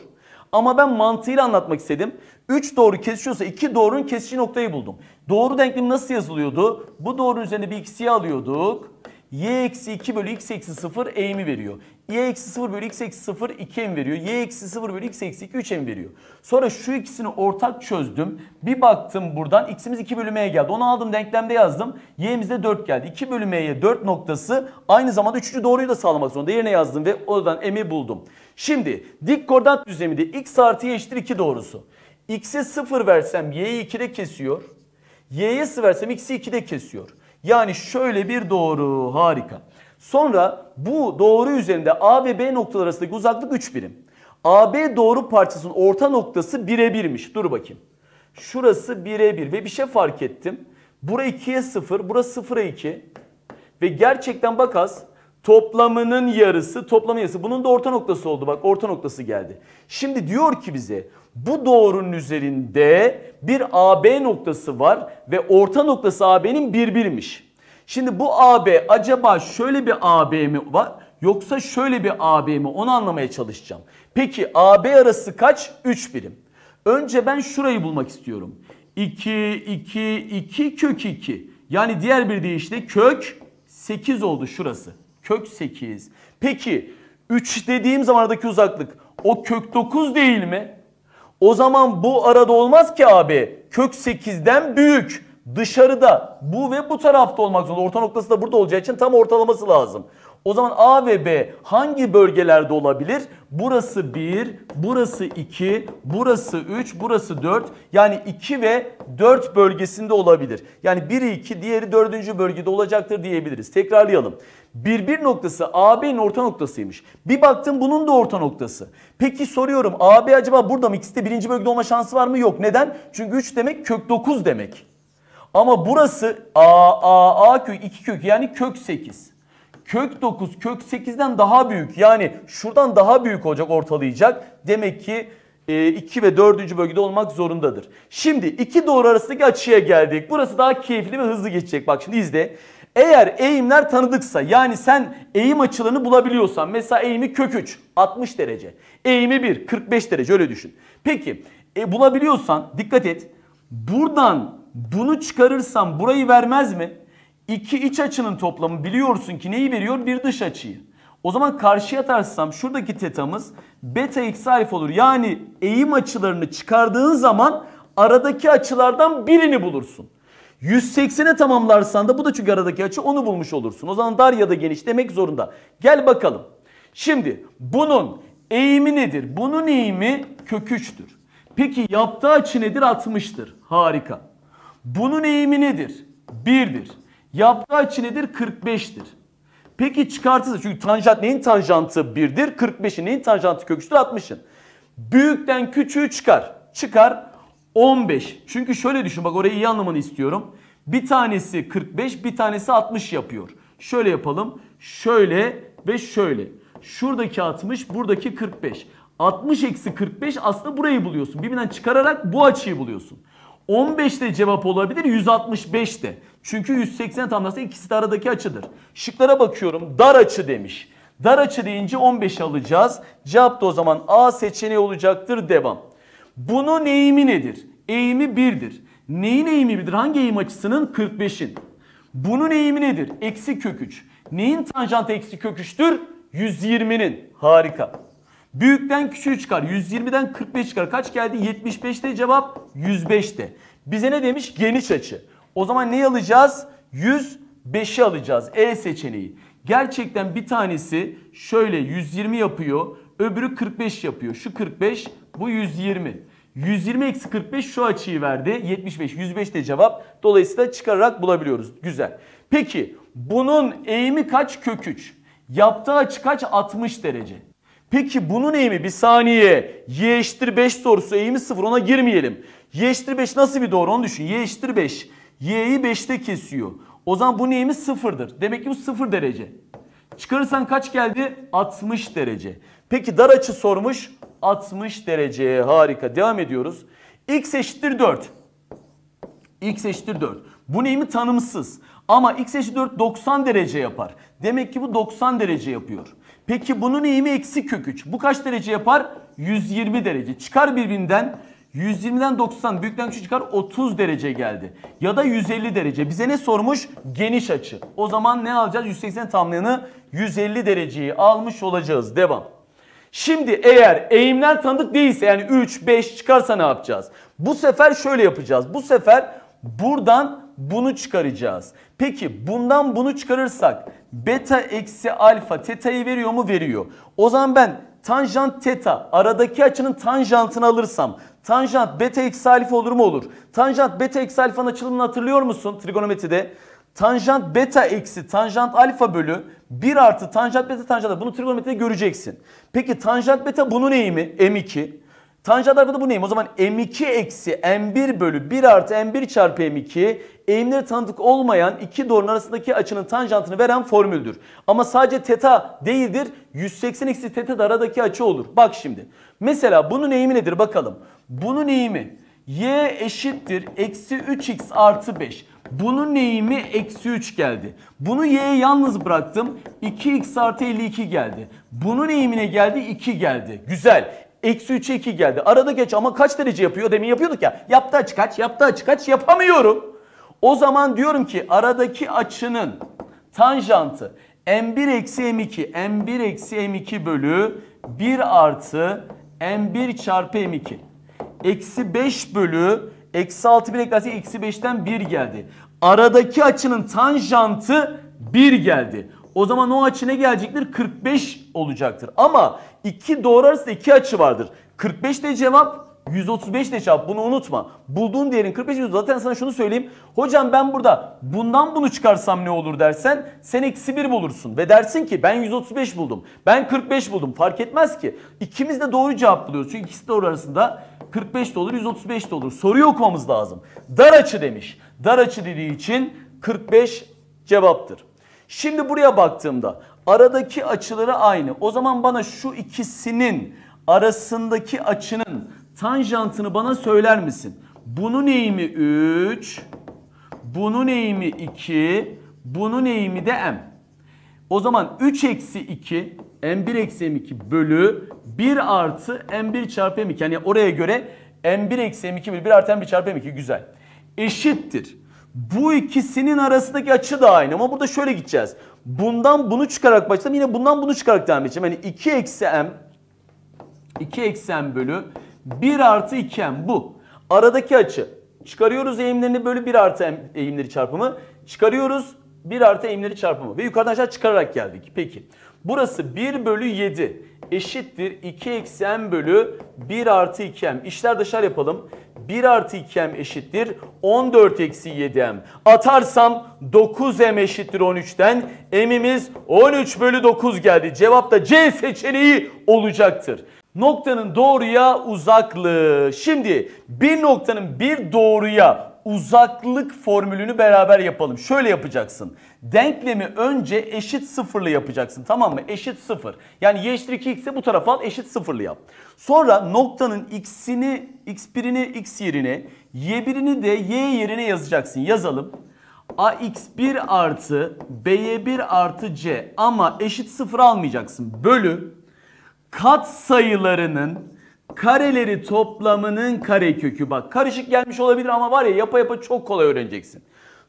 Ama ben mantığıyla anlatmak istedim. 3 doğru kesişiyorsa 2 doğrunun kesişi noktayı buldum. Doğru denklem nasıl yazılıyordu? Bu doğru üzerine bir x'i alıyorduk y eksi 2 bölü x eksi 0 eğimi veriyor. y eksi 0 bölü x eksi 0 2 eğim veriyor. y eksi 0 bölü x eksi 2 3 eğim veriyor. Sonra şu ikisini ortak çözdüm. Bir baktım buradan x'imiz 2 bölü m'ye geldi. Onu aldım denklemde yazdım. y'miz de 4 geldi. 2 bölü m'ye 4 noktası aynı zamanda 3. doğruyu da sağlamak zorunda. Yerine yazdım ve oradan m'i buldum. Şimdi dik koordinat düzleminde x artı y eşittir 2 doğrusu. x'e 0 versem y'yi 2'de kesiyor. y'ye 0 versem x'i 2'de kesiyor. Yani şöyle bir doğru harika. Sonra bu doğru üzerinde A ve B noktalar arasındaki uzaklık 3 birim. AB doğru parçasının orta noktası 1'e 1'miş. Dur bakayım. Şurası 1'e 1 ve bir şey fark ettim. Bura 2'ye 0, burası 0'a 2. Ve gerçekten bak az toplamının yarısı, toplamın yarısı. Bunun da orta noktası oldu bak orta noktası geldi. Şimdi diyor ki bize bu doğrunun üzerinde bir AB noktası var ve orta noktası AB'nin birbirmiş. Şimdi bu AB acaba şöyle bir AB mi var yoksa şöyle bir AB mi onu anlamaya çalışacağım. Peki AB arası kaç? 3 birim. Önce ben şurayı bulmak istiyorum. 2, 2, 2 kök 2. Yani diğer bir deyişle kök 8 oldu şurası. Kök 8. Peki 3 dediğim zamandaki uzaklık o kök 9 değil mi? O zaman bu arada olmaz ki abi. Kök 8'den büyük. Dışarıda bu ve bu tarafta olmak zorunda. Orta noktası da burada olacağı için tam ortalaması lazım. O zaman A ve B hangi bölgelerde olabilir? Burası 1, burası 2, burası 3, burası 4. Yani 2 ve 4 bölgesinde olabilir. Yani biri 2, diğeri 4. bölgede olacaktır diyebiliriz. Tekrarlayalım. Birbir noktası AB'nin orta noktasıymış. Bir baktım bunun da orta noktası. Peki soruyorum AB acaba burada mı? İkisi de birinci bölgede olma şansı var mı? Yok. Neden? Çünkü 3 demek kök 9 demek. Ama burası A, A, A kök 2 kök yani kök 8. Kök 9 kök 8'den daha büyük yani şuradan daha büyük olacak ortalayacak. Demek ki 2 e, ve 4. bölgede olmak zorundadır. Şimdi iki doğru arasındaki açıya geldik. Burası daha keyifli ve hızlı geçecek. Bak şimdi izle. Eğer eğimler tanıdıksa yani sen eğim açılarını bulabiliyorsan mesela eğimi kök 3 60 derece. Eğimi 1 45 derece öyle düşün. Peki e, bulabiliyorsan dikkat et buradan bunu çıkarırsam burayı vermez mi? İki iç açının toplamı biliyorsun ki neyi veriyor? Bir dış açıyı. O zaman karşıya atarsam şuradaki tetamız beta x alfa olur. Yani eğim açılarını çıkardığın zaman aradaki açılardan birini bulursun. 180'e tamamlarsan da bu da çünkü aradaki açı onu bulmuş olursun. O zaman dar ya da geniş demek zorunda. Gel bakalım. Şimdi bunun eğimi nedir? Bunun eğimi kök 3'tür. Peki yaptığı açı nedir? 60'tır. Harika. Bunun eğimi nedir? 1'dir. Yaptığı açı nedir? 45'tir. Peki çıkartırsa çünkü tanjant neyin tanjantı 1'dir? 45'in neyin tanjantı köküçtür? 60'ın. Büyükten küçüğü çıkar. Çıkar 15. Çünkü şöyle düşün bak orayı iyi anlamanı istiyorum. Bir tanesi 45 bir tanesi 60 yapıyor. Şöyle yapalım. Şöyle ve şöyle. Şuradaki 60 buradaki 45. 60 eksi 45 aslında burayı buluyorsun. Birbirinden çıkararak bu açıyı buluyorsun. 15 de cevap olabilir 165 de. Çünkü 180 tam tamlarsa ikisi de aradaki açıdır. Şıklara bakıyorum dar açı demiş. Dar açı deyince 15 alacağız. Cevap da o zaman A seçeneği olacaktır devam. Bunun eğimi nedir? Eğimi 1'dir. Neyin eğimi 1'dir? Hangi eğim açısının? 45'in. Bunun eğimi nedir? Eksi kök 3. Neyin tanjantı eksi kök 3'tür? 120'nin. Harika. Büyükten küçüğü çıkar. 120'den 45 çıkar. Kaç geldi? 75'te cevap 105'te. Bize ne demiş? Geniş açı. O zaman ne alacağız? 105'i alacağız. E seçeneği. Gerçekten bir tanesi şöyle 120 yapıyor. Öbürü 45 yapıyor. Şu 45, bu 120. 120 eksi 45 şu açıyı verdi. 75. 105'te cevap. Dolayısıyla çıkararak bulabiliyoruz. Güzel. Peki bunun eğimi kaç? Kök 3. Yaptığı açı kaç? 60 derece. Peki bunun eğimi bir saniye. Y eşittir 5 sorusu eğimi 0 ona girmeyelim. Y eşittir 5 nasıl bir doğru onu düşün. Y eşittir 5. Y'yi 5'te kesiyor. O zaman bunun eğimi 0'dır. Demek ki bu 0 derece. Çıkarırsan kaç geldi? 60 derece. Peki dar açı sormuş. 60 derece. Harika. Devam ediyoruz. X eşittir 4. X eşittir 4. Bu eğimi tanımsız. Ama x eşittir 4 90 derece yapar. Demek ki bu 90 derece yapıyor. Peki bunun eğimi eksi kök 3. Bu kaç derece yapar? 120 derece. Çıkar birbirinden. 120'den 90 büyükten küçük çıkar 30 derece geldi. Ya da 150 derece. Bize ne sormuş? Geniş açı. O zaman ne alacağız? 180 tamlayanı 150 dereceyi almış olacağız. Devam. Şimdi eğer eğimler tanıdık değilse yani 3, 5 çıkarsa ne yapacağız? Bu sefer şöyle yapacağız. Bu sefer buradan bunu çıkaracağız. Peki bundan bunu çıkarırsak beta eksi alfa teta'yı veriyor mu? Veriyor. O zaman ben tanjant teta aradaki açının tanjantını alırsam tanjant beta eksi alfa olur mu? Olur. Tanjant beta eksi alfanın açılımını hatırlıyor musun trigonometride? Tanjant beta eksi tanjant alfa bölü 1 artı tanjant beta tanjant bunu trigonometride göreceksin. Peki tanjant beta bunun eğimi m2 Tanjant alfada bu neyim? O zaman m2 eksi m1 bölü 1 artı m1 çarpı m2 eğimleri tanıdık olmayan iki doğrunun arasındaki açının tanjantını veren formüldür. Ama sadece teta değildir. 180 eksi teta da aradaki açı olur. Bak şimdi. Mesela bunun eğimi nedir bakalım. Bunun eğimi y eşittir eksi 3x artı 5. Bunun eğimi eksi 3 geldi. Bunu y'ye yalnız bıraktım. 2x artı 52 geldi. Bunun eğimine geldi 2 geldi. Güzel. Eksi 3'e 2 geldi. Arada geç ama kaç derece yapıyor? Demin yapıyorduk ya. Yaptı açı kaç? Yaptı açı kaç? Yapamıyorum. O zaman diyorum ki aradaki açının tanjantı m1 eksi m2 m1 eksi m2 bölü 1 artı m1 çarpı m2 eksi 5 bölü eksi 6 bir eklerse eksi 5'ten 1 geldi. Aradaki açının tanjantı 1 geldi. O zaman o açı ne gelecektir? 45 olacaktır. Ama iki doğru arasında iki açı vardır. 45 de cevap 135 de cevap. bunu unutma. Bulduğun değerin 45 100 zaten sana şunu söyleyeyim. Hocam ben burada bundan bunu çıkarsam ne olur dersen sen eksi 1 bulursun. Ve dersin ki ben 135 buldum. Ben 45 buldum fark etmez ki. İkimiz de doğru cevap buluyoruz. Çünkü ikisi doğru arasında 45 de olur 135 de olur. Soruyu okumamız lazım. Dar açı demiş. Dar açı dediği için 45 cevaptır. Şimdi buraya baktığımda aradaki açıları aynı. O zaman bana şu ikisinin arasındaki açının tanjantını bana söyler misin? Bunun eğimi 3, bunun eğimi 2, bunun eğimi de m. O zaman 3 eksi 2 m1 eksi m2 bölü 1 artı m1 çarpı m2. Yani oraya göre m1 eksi m2 bölü 1 artı m1 çarpı m2 güzel. Eşittir. Bu ikisinin arasındaki açı da aynı ama burada şöyle gideceğiz. Bundan bunu çıkarak başlayalım. Yine bundan bunu çıkarak devam edeceğim. Yani 2 eksi m 2 eksi m bölü 1 artı 2 m bu. Aradaki açı. Çıkarıyoruz eğimlerini bölü 1 artı m eğimleri çarpımı. Çıkarıyoruz 1 artı eğimleri çarpımı. Ve yukarıdan aşağı çıkararak geldik. Peki. Burası 1 bölü 7 eşittir 2 eksi m bölü 1 artı 2 m. İşler dışarı yapalım. 1 artı 2m eşittir 14 eksi 7m. Atarsam 9m eşittir 13'ten. M'imiz 13 bölü 9 geldi. Cevap da C seçeneği olacaktır. Noktanın doğruya uzaklığı. Şimdi bir noktanın bir doğruya uzaklık formülünü beraber yapalım. Şöyle yapacaksın. Denklemi önce eşit sıfırlı yapacaksın tamam mı? Eşit sıfır. Yani y eşittir 2x'e bu tarafa al eşit sıfırlı yap. Sonra noktanın x'ini x1'ini x yerine y1'ini de y yerine yazacaksın. Yazalım. ax1 artı by1 artı c ama eşit sıfır almayacaksın. Bölü kat sayılarının kareleri toplamının karekökü. Bak karışık gelmiş olabilir ama var ya yapa yapa çok kolay öğreneceksin.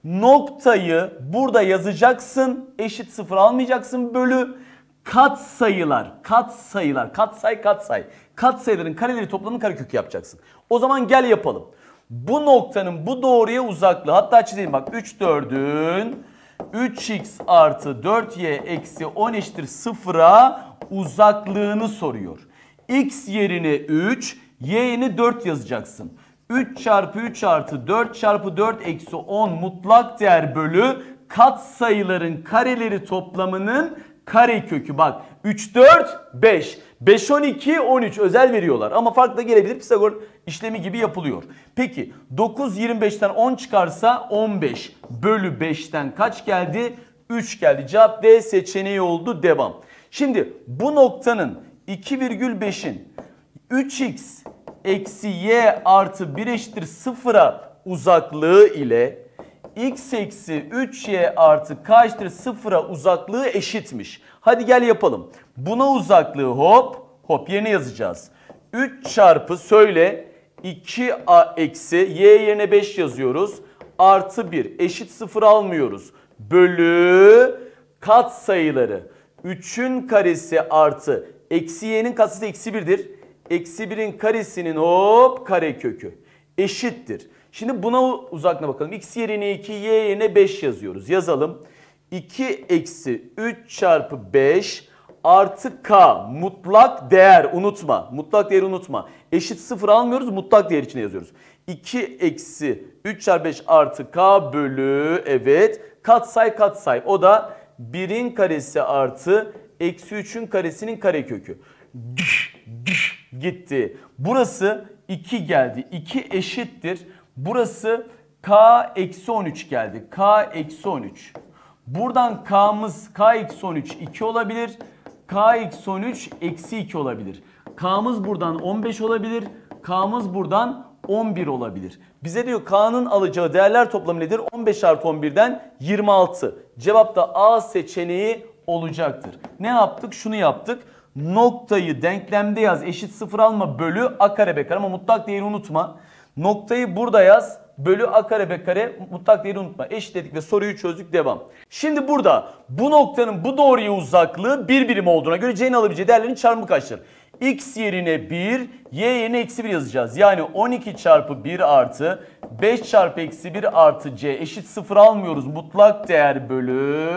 Noktayı burada yazacaksın. Eşit sıfır almayacaksın bölü kat sayılar. Kat sayılar. Kat say kat say. Kat sayıların kareleri toplamı karekökü yapacaksın. O zaman gel yapalım. Bu noktanın bu doğruya uzaklığı hatta çizeyim bak 3 4'ün 3x artı 4y eksi 10 eşittir 0'a uzaklığını soruyor. x yerine 3, y'ini 4 yazacaksın. 3 çarpı 3 artı 4 çarpı 4 eksi 10 mutlak değer bölü kat sayıların kareleri toplamının kare kökü. Bak 3, 4, 5. 5, 12, 13 özel veriyorlar. Ama farklı gelebilir. Pisagor işlemi gibi yapılıyor. Peki 9, 25'ten 10 çıkarsa 15 bölü 5'ten kaç geldi? 3 geldi. Cevap D seçeneği oldu. Devam. Şimdi bu noktanın 2,5'in 3x eksi y artı 1 eşittir 0'a uzaklığı ile x eksi 3y artı kaçtır eşittir 0'a uzaklığı eşitmiş. Hadi gel yapalım. Buna uzaklığı hop hop yerine yazacağız. 3 çarpı söyle 2a eksi y yerine 5 yazıyoruz. Artı 1 eşit 0 almıyoruz. Bölü kat sayıları. 3'ün karesi artı eksi y'nin katsayısı eksi 1'dir. Eksi birin karesinin hop kare kökü eşittir. Şimdi buna uzakla bakalım. X yerine 2, Y yerine 5 yazıyoruz. Yazalım. 2 eksi 3 çarpı 5 artı K mutlak değer unutma. Mutlak değeri unutma. Eşit sıfır almıyoruz mutlak değer içine yazıyoruz. 2 eksi 3 çarpı 5 artı K bölü evet katsay katsay. O da 1'in karesi artı eksi 3'ün karesinin karekökü. kökü gitti. Burası 2 geldi. 2 eşittir. Burası k eksi 13 geldi. k eksi 13. Buradan k'mız k eksi 13 2 olabilir. k eksi 13 eksi 2 olabilir. k'mız buradan 15 olabilir. k'mız buradan 11 olabilir. Bize diyor K'nın alacağı değerler toplamı nedir? 15 artı 11'den 26. Cevap da A seçeneği olacaktır. Ne yaptık? Şunu yaptık noktayı denklemde yaz eşit sıfır alma bölü a kare b kare ama mutlak değeri unutma. Noktayı burada yaz bölü a kare b kare mutlak değeri unutma. Eşitledik ve soruyu çözdük devam. Şimdi burada bu noktanın bu doğruya uzaklığı bir birim olduğuna göre c'nin alabileceği değerlerin çarpımı kaçtır? x yerine 1, y yerine eksi 1 yazacağız. Yani 12 çarpı 1 artı 5 çarpı eksi 1 artı c eşit sıfır almıyoruz. Mutlak değer bölü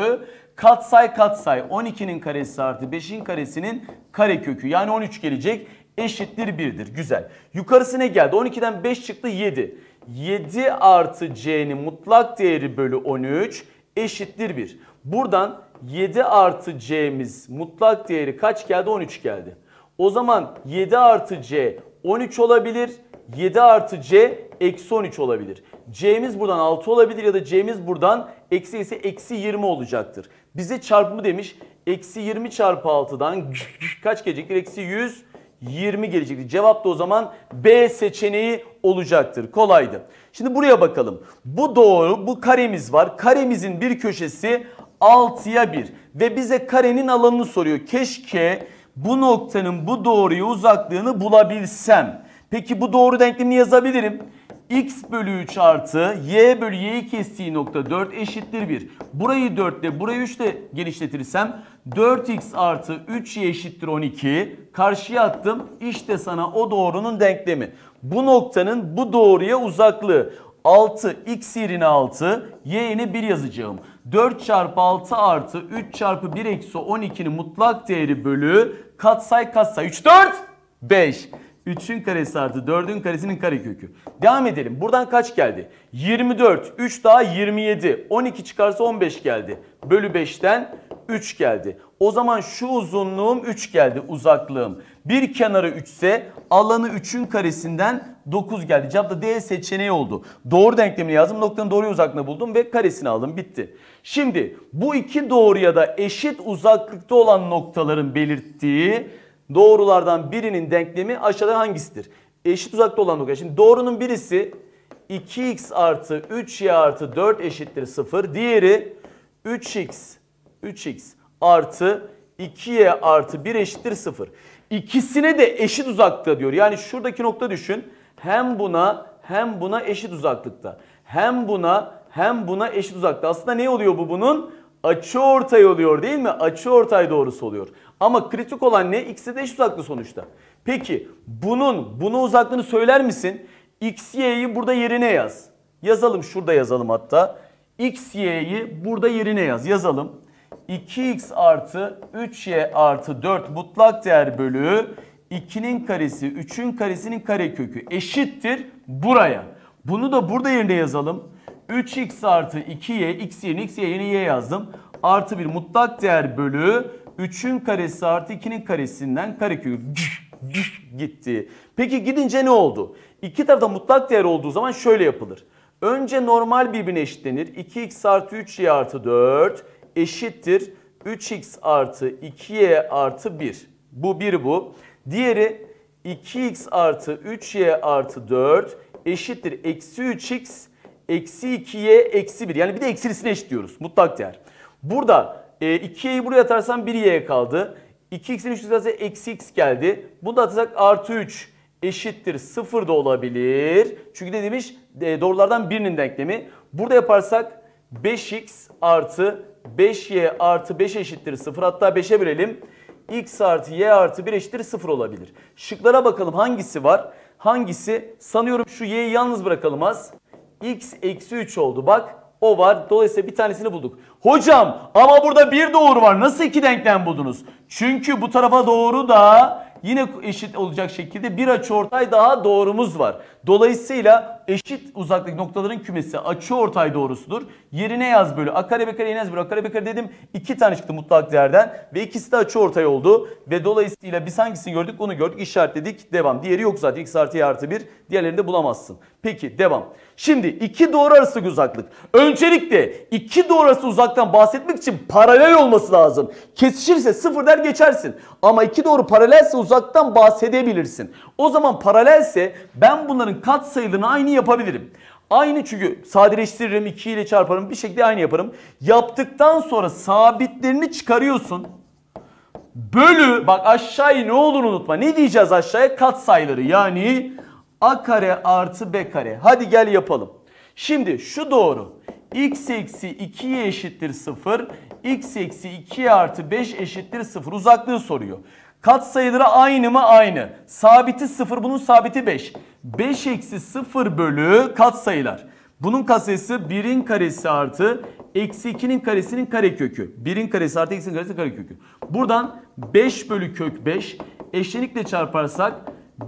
katsay katsay 12'nin karesi artı 5'in karesinin karekökü yani 13 gelecek eşittir 1'dir. Güzel. Yukarısı ne geldi? 12'den 5 çıktı 7. 7 artı c'nin mutlak değeri bölü 13 eşittir 1. Buradan 7 artı c'miz mutlak değeri kaç geldi? 13 geldi. O zaman 7 artı c 13 olabilir. 7 artı C eksi 13 olabilir. C'miz buradan 6 olabilir ya da C'miz buradan eksi ise eksi 20 olacaktır. Bize çarpımı demiş. Eksi 20 çarpı 6'dan kaç gelecektir? Eksi 120 gelecektir. Cevap da o zaman B seçeneği olacaktır. Kolaydı. Şimdi buraya bakalım. Bu doğru, bu karemiz var. Karemizin bir köşesi 6'ya 1 ve bize karenin alanını soruyor. Keşke bu noktanın bu doğruya uzaklığını bulabilsem. Peki bu doğru denklemini yazabilirim. x bölü 3 artı y bölü y'yi kestiği nokta 4 eşittir 1. Burayı 4 ile burayı 3 ile genişletirsem 4x artı 3y eşittir 12. Karşıya attım. İşte sana o doğrunun denklemi. Bu noktanın bu doğruya uzaklığı. 6 x yerine 6 y yerine 1 yazacağım. 4 çarpı 6 artı 3 çarpı 1 eksi 12'nin mutlak değeri bölü katsay katsay 3 4 5. 3'ün karesi artı 4'ün karesinin karekökü. Devam edelim. Buradan kaç geldi? 24. 3 daha 27. 12 çıkarsa 15 geldi. Bölü 5'ten 3 geldi. O zaman şu uzunluğum 3 geldi uzaklığım. Bir kenarı 3 ise alanı 3'ün karesinden 9 geldi. Cevap da D seçeneği oldu. Doğru denklemini yazdım. Noktanın doğru uzaklığını buldum ve karesini aldım. Bitti. Şimdi bu iki doğruya da eşit uzaklıkta olan noktaların belirttiği doğrulardan birinin denklemi aşağıda hangisidir? Eşit uzakta olan nokta. Şimdi doğrunun birisi 2x artı 3y artı 4 eşittir 0. Diğeri 3x 3x artı 2y artı 1 eşittir 0. İkisine de eşit uzakta diyor. Yani şuradaki nokta düşün. Hem buna hem buna eşit uzaklıkta. Hem buna hem buna eşit uzakta. Aslında ne oluyor bu bunun? açı ortay oluyor değil mi? Açı ortay doğrusu oluyor. Ama kritik olan ne? X'e de eş uzaklığı sonuçta. Peki bunun buna uzaklığını söyler misin? X, Y'yi burada yerine yaz. Yazalım şurada yazalım hatta. X, Y'yi burada yerine yaz. Yazalım. 2x artı 3y artı 4 mutlak değer bölü 2'nin karesi 3'ün karesinin karekökü eşittir buraya. Bunu da burada yerine yazalım. 3x artı 2y, x yerine x yerine y yazdım. Artı bir mutlak değer bölü 3'ün karesi artı 2'nin karesinden karekök gitti. Peki gidince ne oldu? İki tarafta mutlak değer olduğu zaman şöyle yapılır. Önce normal birbirine eşitlenir. 2x artı 3y artı 4 eşittir. 3x artı 2y artı 1. Bu 1 bu. Diğeri 2x artı 3y artı 4 eşittir. Eksi 3x Eksi 2'ye eksi 1. Yani bir de eksilisini diyoruz Mutlak değer. Burada e, 2y'yi buraya atarsam 1y kaldı. 2x'in 3 ise eksi x geldi. Bunu da atsak artı 3 eşittir 0 da olabilir. Çünkü ne demiş? E, doğrulardan birinin denklemi. Burada yaparsak 5x artı 5y artı 5 eşittir 0. Hatta 5'e bölelim. x artı y artı 1 eşittir 0 olabilir. Şıklara bakalım hangisi var? Hangisi? Sanıyorum şu y'yi yalnız bırakalım az x eksi 3 oldu. Bak o var. Dolayısıyla bir tanesini bulduk. Hocam ama burada bir doğru var. Nasıl iki denklem buldunuz? Çünkü bu tarafa doğru da yine eşit olacak şekilde bir açıortay daha doğrumuz var. Dolayısıyla eşit uzaklık noktaların kümesi açı ortay doğrusudur. Yerine yaz bölü a kare b kare yerine yaz bölü a kare b kare dedim. iki tane çıktı mutlak değerden ve ikisi de açı ortay oldu. Ve dolayısıyla biz hangisini gördük onu gördük işaretledik devam. Diğeri yok zaten x artı y artı 1 diğerlerini de bulamazsın. Peki devam. Şimdi iki doğru arası uzaklık. Öncelikle iki doğru arası uzaktan bahsetmek için paralel olması lazım. Kesişirse sıfır der geçersin. Ama iki doğru paralelse uzaktan bahsedebilirsin. O zaman paralelse ben bunların bunların katsayılığını aynı yapabilirim. Aynı çünkü sadeleştiririm 2 ile çarparım bir şekilde aynı yaparım. Yaptıktan sonra sabitlerini çıkarıyorsun. Bölü bak aşağıya ne olur unutma. Ne diyeceğiz aşağıya? Katsayıları yani a kare artı b kare. Hadi gel yapalım. Şimdi şu doğru. x eksi 2'ye eşittir 0. x eksi 2 artı 5 eşittir 0 uzaklığı soruyor. Kat sayıları aynı mı? Aynı. Sabiti 0 bunun sabiti 5. 5 eksi 0 bölü kat sayılar. Bunun kasesi 1'in karesi artı eksi 2'nin karesinin karekökü. 1'in karesi artı eksi 2'nin karesinin karekökü. Buradan 5 bölü kök 5 eşlenikle çarparsak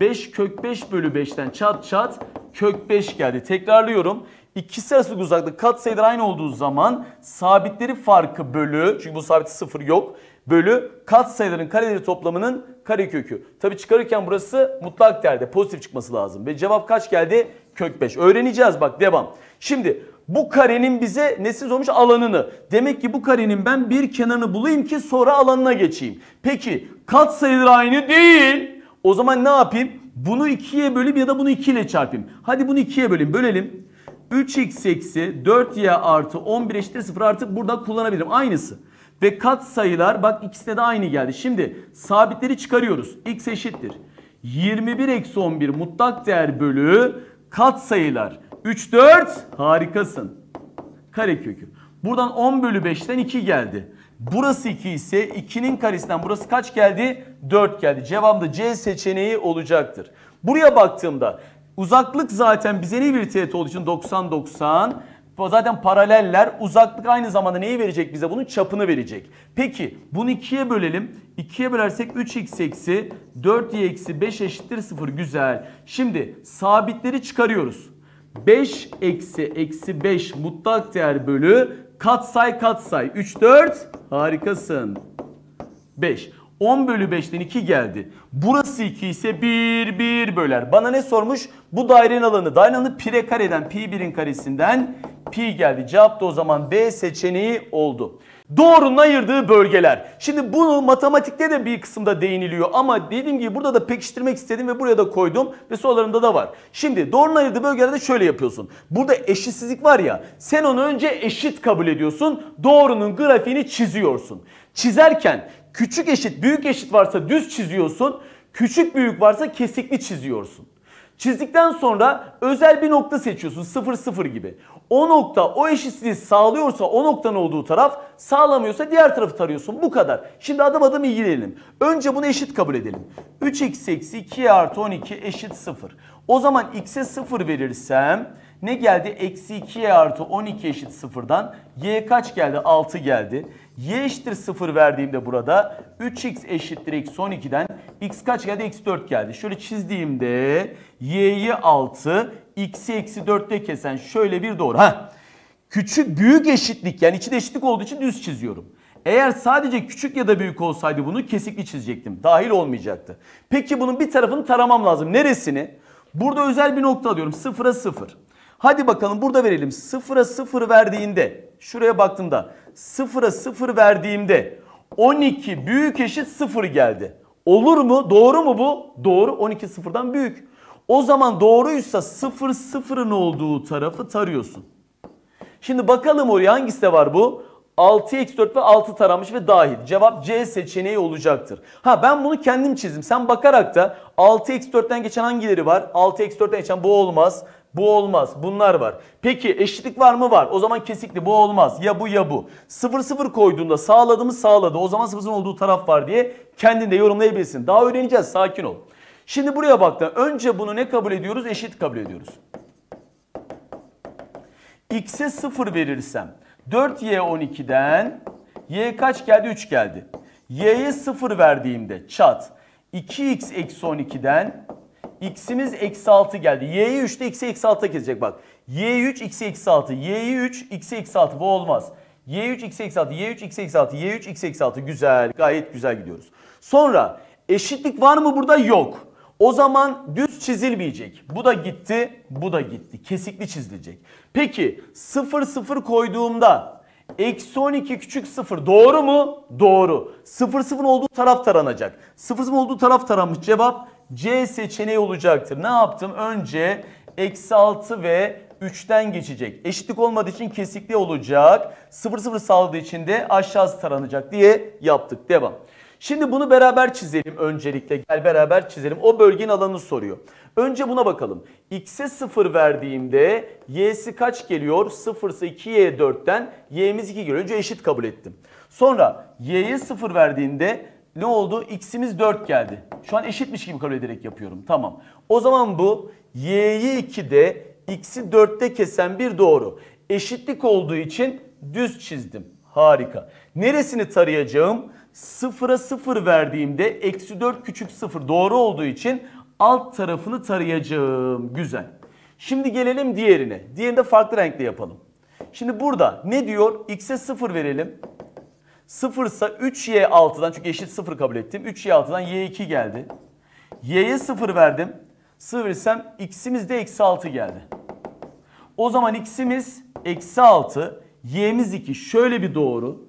5 kök 5 bölü 5'ten çat çat kök 5 geldi. Tekrarlıyorum. İkisi arasındaki uzaklık katsayılar aynı olduğu zaman sabitleri farkı bölü çünkü bu sabit sıfır yok bölü kat sayıların kareleri toplamının karekökü. Tabi çıkarırken burası mutlak değerde pozitif çıkması lazım. Ve cevap kaç geldi? Kök 5. Öğreneceğiz bak devam. Şimdi bu karenin bize nesiz olmuş alanını. Demek ki bu karenin ben bir kenarını bulayım ki sonra alanına geçeyim. Peki kat sayıları aynı değil. O zaman ne yapayım? Bunu 2'ye böleyim ya da bunu 2 ile çarpayım. Hadi bunu 2'ye böleyim. Bölelim. 3x eksi 4y artı 11 eşittir 0 artık burada kullanabilirim. Aynısı. Ve kat sayılar bak ikisine de aynı geldi. Şimdi sabitleri çıkarıyoruz. X eşittir. 21 eksi 11 mutlak değer bölü kat sayılar. 3, 4 harikasın. Karekökü. Buradan 10 bölü 5'ten 2 geldi. Burası 2 ise 2'nin karesinden burası kaç geldi? 4 geldi. Cevabım da C seçeneği olacaktır. Buraya baktığımda uzaklık zaten bize ne bir teğet olduğu için 90-90 zaten paraleller. Uzaklık aynı zamanda neyi verecek bize? Bunun çapını verecek. Peki bunu ikiye bölelim. İkiye bölersek 3x eksi 4y eksi 5 eşittir 0. Güzel. Şimdi sabitleri çıkarıyoruz. 5 eksi eksi 5 mutlak değer bölü katsay katsay 3 4 harikasın 5 10 bölü 5'ten 2 geldi. Burası 2 ise 1, 1 böler. Bana ne sormuş? Bu dairenin alanı. Dairenin alanı pire kareden pi 1'in karesinden pi geldi. Cevap da o zaman B seçeneği oldu. Doğrunun ayırdığı bölgeler. Şimdi bunu matematikte de bir kısımda değiniliyor ama dediğim gibi burada da pekiştirmek istedim ve buraya da koydum ve sorularımda da var. Şimdi doğrunun ayırdığı bölgelerde şöyle yapıyorsun. Burada eşitsizlik var ya sen onu önce eşit kabul ediyorsun. Doğrunun grafiğini çiziyorsun. Çizerken Küçük eşit büyük eşit varsa düz çiziyorsun. Küçük büyük varsa kesikli çiziyorsun. Çizdikten sonra özel bir nokta seçiyorsun 0 0 gibi. O nokta o eşitsizliği sağlıyorsa o noktanın olduğu taraf sağlamıyorsa diğer tarafı tarıyorsun. Bu kadar. Şimdi adım adım ilgilenelim. Önce bunu eşit kabul edelim. 3x eksi 2 artı 12 eşit 0. O zaman x'e 0 verirsem ne geldi? Eksi 2y artı 12 eşit 0'dan y kaç geldi? 6 geldi y eşittir 0 verdiğimde burada 3x eşittir eksi 12'den x kaç geldi? x 4 geldi. Şöyle çizdiğimde y'yi 6, x'i eksi 4'te kesen şöyle bir doğru. Ha. Küçük büyük eşitlik yani içinde eşitlik olduğu için düz çiziyorum. Eğer sadece küçük ya da büyük olsaydı bunu kesikli çizecektim. Dahil olmayacaktı. Peki bunun bir tarafını taramam lazım. Neresini? Burada özel bir nokta alıyorum. Sıfıra sıfır. Hadi bakalım burada verelim. Sıfıra sıfır verdiğinde şuraya baktığımda sıfıra sıfır verdiğimde 12 büyük eşit sıfır geldi. Olur mu? Doğru mu bu? Doğru. 12 sıfırdan büyük. O zaman doğruysa sıfır sıfırın olduğu tarafı tarıyorsun. Şimdi bakalım oraya hangisi de var bu? 6x4 ve 6 taramış ve dahil. Cevap C seçeneği olacaktır. Ha ben bunu kendim çizdim. Sen bakarak da 6x4'ten geçen hangileri var? 6x4'ten geçen bu olmaz. Bu olmaz. Bunlar var. Peki eşitlik var mı? Var. O zaman kesikli bu olmaz. Ya bu ya bu. 0 0 koyduğunda sağladı mı sağladı. O zaman 0'ın olduğu taraf var diye kendinde de yorumlayabilirsin. Daha öğreneceğiz. Sakin ol. Şimdi buraya baktın. Önce bunu ne kabul ediyoruz? Eşit kabul ediyoruz. X'e 0 verirsem 4Y 12'den Y kaç geldi? 3 geldi. Y'ye 0 verdiğimde çat 2X eksi 12'den x'imiz eksi 6 geldi. y'yi 3'te x'i eksi 6'a kesecek bak. y3 x'i eksi 6. y3 x'i eksi 6 bu olmaz. y3 x'i eksi 6. y3 x'i eksi 6. y3 x'i eksi 6 güzel gayet güzel gidiyoruz. Sonra eşitlik var mı burada? Yok. O zaman düz çizilmeyecek. Bu da gitti, bu da gitti. Kesikli çizilecek. Peki 0 0 koyduğumda Eksi 12 küçük 0 doğru mu? Doğru. 0 0 olduğu taraf taranacak. 0 0 olduğu taraf taranmış cevap C seçeneği olacaktır. Ne yaptım? Önce eksi 6 ve 3'ten geçecek. Eşitlik olmadığı için kesikli olacak. 0 0 sağladığı için de aşağısı taranacak diye yaptık. Devam. Şimdi bunu beraber çizelim öncelikle. Gel beraber çizelim. O bölgenin alanını soruyor. Önce buna bakalım. X'e 0 verdiğimde y'si kaç geliyor? 0 ise 2y 4'ten y'miz 2 geliyor. Önce eşit kabul ettim. Sonra y'ye 0 verdiğinde ne oldu? X'imiz 4 geldi. Şu an eşitmiş gibi kabul ederek yapıyorum. Tamam. O zaman bu Y'yi 2'de X'i 4'te kesen bir doğru. Eşitlik olduğu için düz çizdim. Harika. Neresini tarayacağım? Sıfıra sıfır verdiğimde eksi 4 küçük sıfır doğru olduğu için alt tarafını tarayacağım. Güzel. Şimdi gelelim diğerine. Diğerini de farklı renkle yapalım. Şimdi burada ne diyor? X'e 0 verelim. 0 ise 3y6'dan çünkü eşit 0 kabul ettim. 3y6'dan y2 geldi. y'ye 0 verdim. 0 verirsem x'imiz de eksi 6 geldi. O zaman x'imiz eksi 6, y'miz 2 şöyle bir doğru.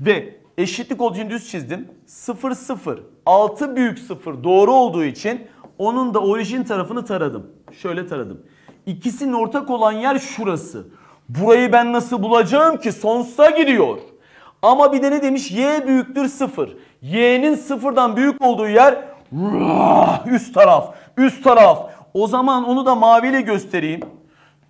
Ve eşitlik olduğu düz çizdim. 0 0 6 büyük 0 doğru olduğu için onun da orijin tarafını taradım. Şöyle taradım. İkisinin ortak olan yer şurası. Burayı ben nasıl bulacağım ki? Sonsuza gidiyor. Ama bir de ne demiş? Y büyüktür 0. Y'nin sıfırdan büyük olduğu yer üst taraf. Üst taraf. O zaman onu da maviyle göstereyim.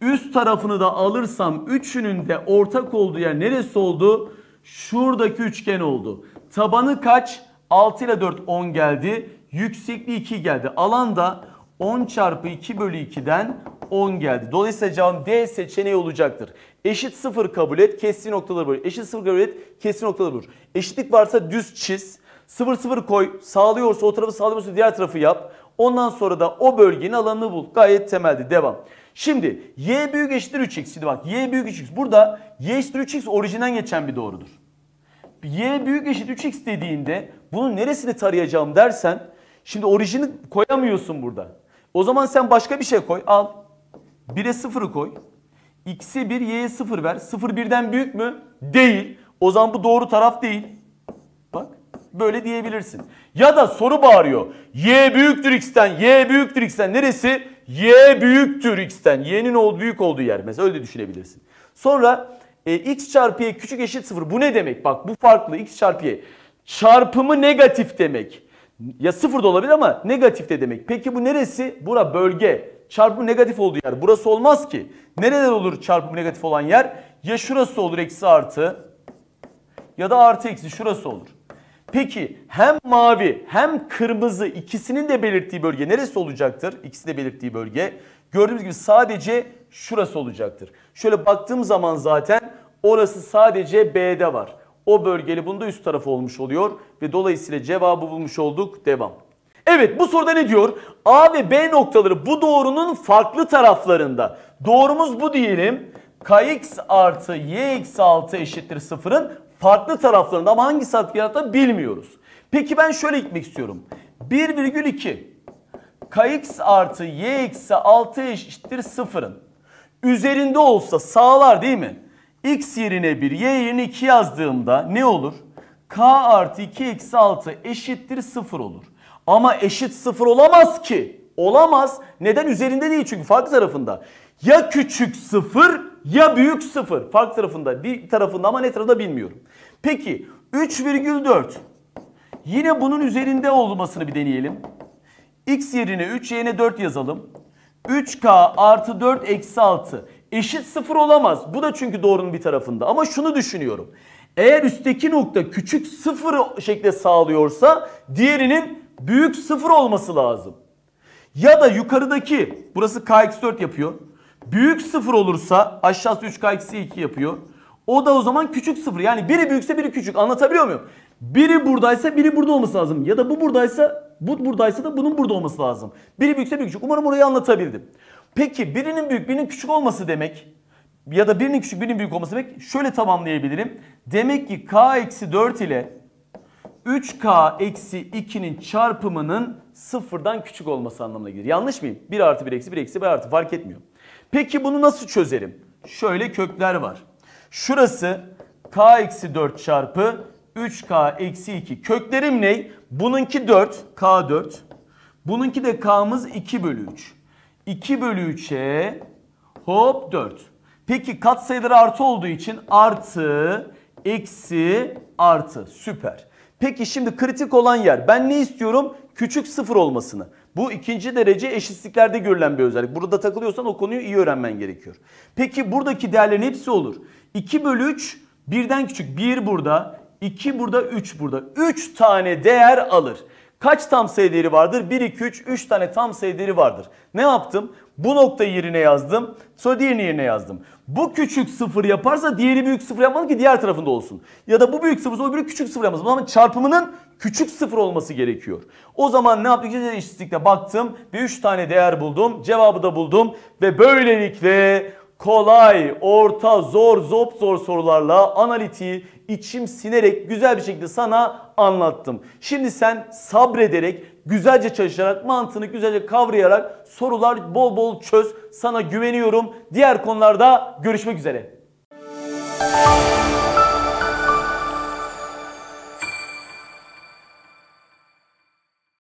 Üst tarafını da alırsam üçünün de ortak olduğu yer neresi oldu? Şuradaki üçgen oldu. Tabanı kaç? 6 ile 4 10 geldi. Yüksekliği 2 geldi. Alan da 10 çarpı 2 bölü 2'den 10 geldi. Dolayısıyla cevap D seçeneği olacaktır. Eşit sıfır kabul et. Kestiği noktaları bulur. Eşit sıfır kabul et. Kestiği noktaları bulur. Eşitlik varsa düz çiz. Sıfır sıfır koy. Sağlıyorsa o tarafı sağlıyorsa diğer tarafı yap. Ondan sonra da o bölgenin alanını bul. Gayet temeldi. Devam. Şimdi y büyük eşittir 3x. Şimdi bak y büyük 3x. Burada y eşittir 3x orijinden geçen bir doğrudur. y büyük eşit 3x dediğinde bunun neresini tarayacağım dersen şimdi orijini koyamıyorsun burada. O zaman sen başka bir şey koy. Al. 1'e 0'ı koy x'e 1 y'ye 0 ver. 0 1'den büyük mü? Değil. O zaman bu doğru taraf değil. Bak böyle diyebilirsin. Ya da soru bağırıyor. Y büyüktür x'ten. Y büyüktür x'ten. Neresi? Y büyüktür x'ten. Y'nin ol, büyük olduğu yer. Mesela öyle düşünebilirsin. Sonra e, x çarpı y küçük eşit 0. Bu ne demek? Bak bu farklı. x çarpı y. Çarpımı negatif demek. Ya sıfır da olabilir ama negatif de demek. Peki bu neresi? Bura bölge. Çarpım negatif olduğu yer burası olmaz ki. Nerede olur çarpım negatif olan yer? Ya şurası olur eksi artı ya da artı eksi şurası olur. Peki hem mavi hem kırmızı ikisinin de belirttiği bölge neresi olacaktır? İkisi de belirttiği bölge. Gördüğünüz gibi sadece şurası olacaktır. Şöyle baktığım zaman zaten orası sadece B'de var. O bölgeli bunda üst tarafı olmuş oluyor ve dolayısıyla cevabı bulmuş olduk. Devam. Evet bu soruda ne diyor? A ve B noktaları bu doğrunun farklı taraflarında. Doğrumuz bu diyelim. Kx artı y eksi 6 eşittir sıfırın farklı taraflarında ama hangi saat bilmiyoruz. Peki ben şöyle gitmek istiyorum. 1,2 kx artı y eksi 6 eşittir sıfırın üzerinde olsa sağlar değil mi? x yerine 1 y yerine 2 yazdığımda ne olur? k artı 2 eksi 6 eşittir 0 olur. Ama eşit sıfır olamaz ki. Olamaz. Neden? Üzerinde değil çünkü farklı tarafında. Ya küçük sıfır ya büyük sıfır. farklı tarafında bir tarafında ama ne tarafında bilmiyorum. Peki 3,4 yine bunun üzerinde olmasını bir deneyelim. X yerine 3 yerine 4 yazalım. 3K artı 4 eksi 6 eşit sıfır olamaz. Bu da çünkü doğrunun bir tarafında. Ama şunu düşünüyorum. Eğer üstteki nokta küçük sıfır şekle sağlıyorsa diğerinin büyük sıfır olması lazım. Ya da yukarıdaki burası kx4 yapıyor. Büyük sıfır olursa aşağısı 3kx2 yapıyor. O da o zaman küçük sıfır. Yani biri büyükse biri küçük. Anlatabiliyor muyum? Biri buradaysa biri burada olması lazım. Ya da bu buradaysa bu buradaysa da bunun burada olması lazım. Biri büyükse biri küçük. Umarım orayı anlatabildim. Peki birinin büyük birinin küçük olması demek ya da birinin küçük birinin büyük olması demek şöyle tamamlayabilirim. Demek ki k-4 ile 3k eksi 2'nin çarpımının sıfırdan küçük olması anlamına gelir. Yanlış mıyım? 1 artı 1 eksi 1 eksi 1 artı fark etmiyor. Peki bunu nasıl çözerim? Şöyle kökler var. Şurası k eksi 4 çarpı 3k eksi 2. Köklerim ne? Bununki 4 k 4. Bununki de k'mız 2 bölü 3. 2 bölü 3'e hop 4. Peki katsayıları artı olduğu için artı eksi artı süper. Peki şimdi kritik olan yer ben ne istiyorum? Küçük sıfır olmasını. Bu ikinci derece eşitliklerde görülen bir özellik. Burada takılıyorsan o konuyu iyi öğrenmen gerekiyor. Peki buradaki değerlerin hepsi olur. 2 bölü 3 birden küçük. 1 burada, 2 burada, 3 burada. 3 tane değer alır. Kaç tam sayı değeri vardır? 1, 2, 3, 3 tane tam sayı değeri vardır. Ne yaptım? Bu nokta yerine yazdım. Sonra diğerini yerine yazdım. Bu küçük sıfır yaparsa diğeri büyük sıfır yapmalı ki diğer tarafında olsun. Ya da bu büyük sıfırsa o büyük küçük sıfır yapmaz. O çarpımının küçük sıfır olması gerekiyor. O zaman ne yaptık? İşte eşitlikte baktım ve 3 tane değer buldum. Cevabı da buldum. Ve böylelikle kolay, orta, zor, zop zor sorularla analitiği içim sinerek güzel bir şekilde sana anlattım. Şimdi sen sabrederek güzelce çalışarak, mantığını güzelce kavrayarak sorular bol bol çöz. Sana güveniyorum. Diğer konularda görüşmek üzere. Müzik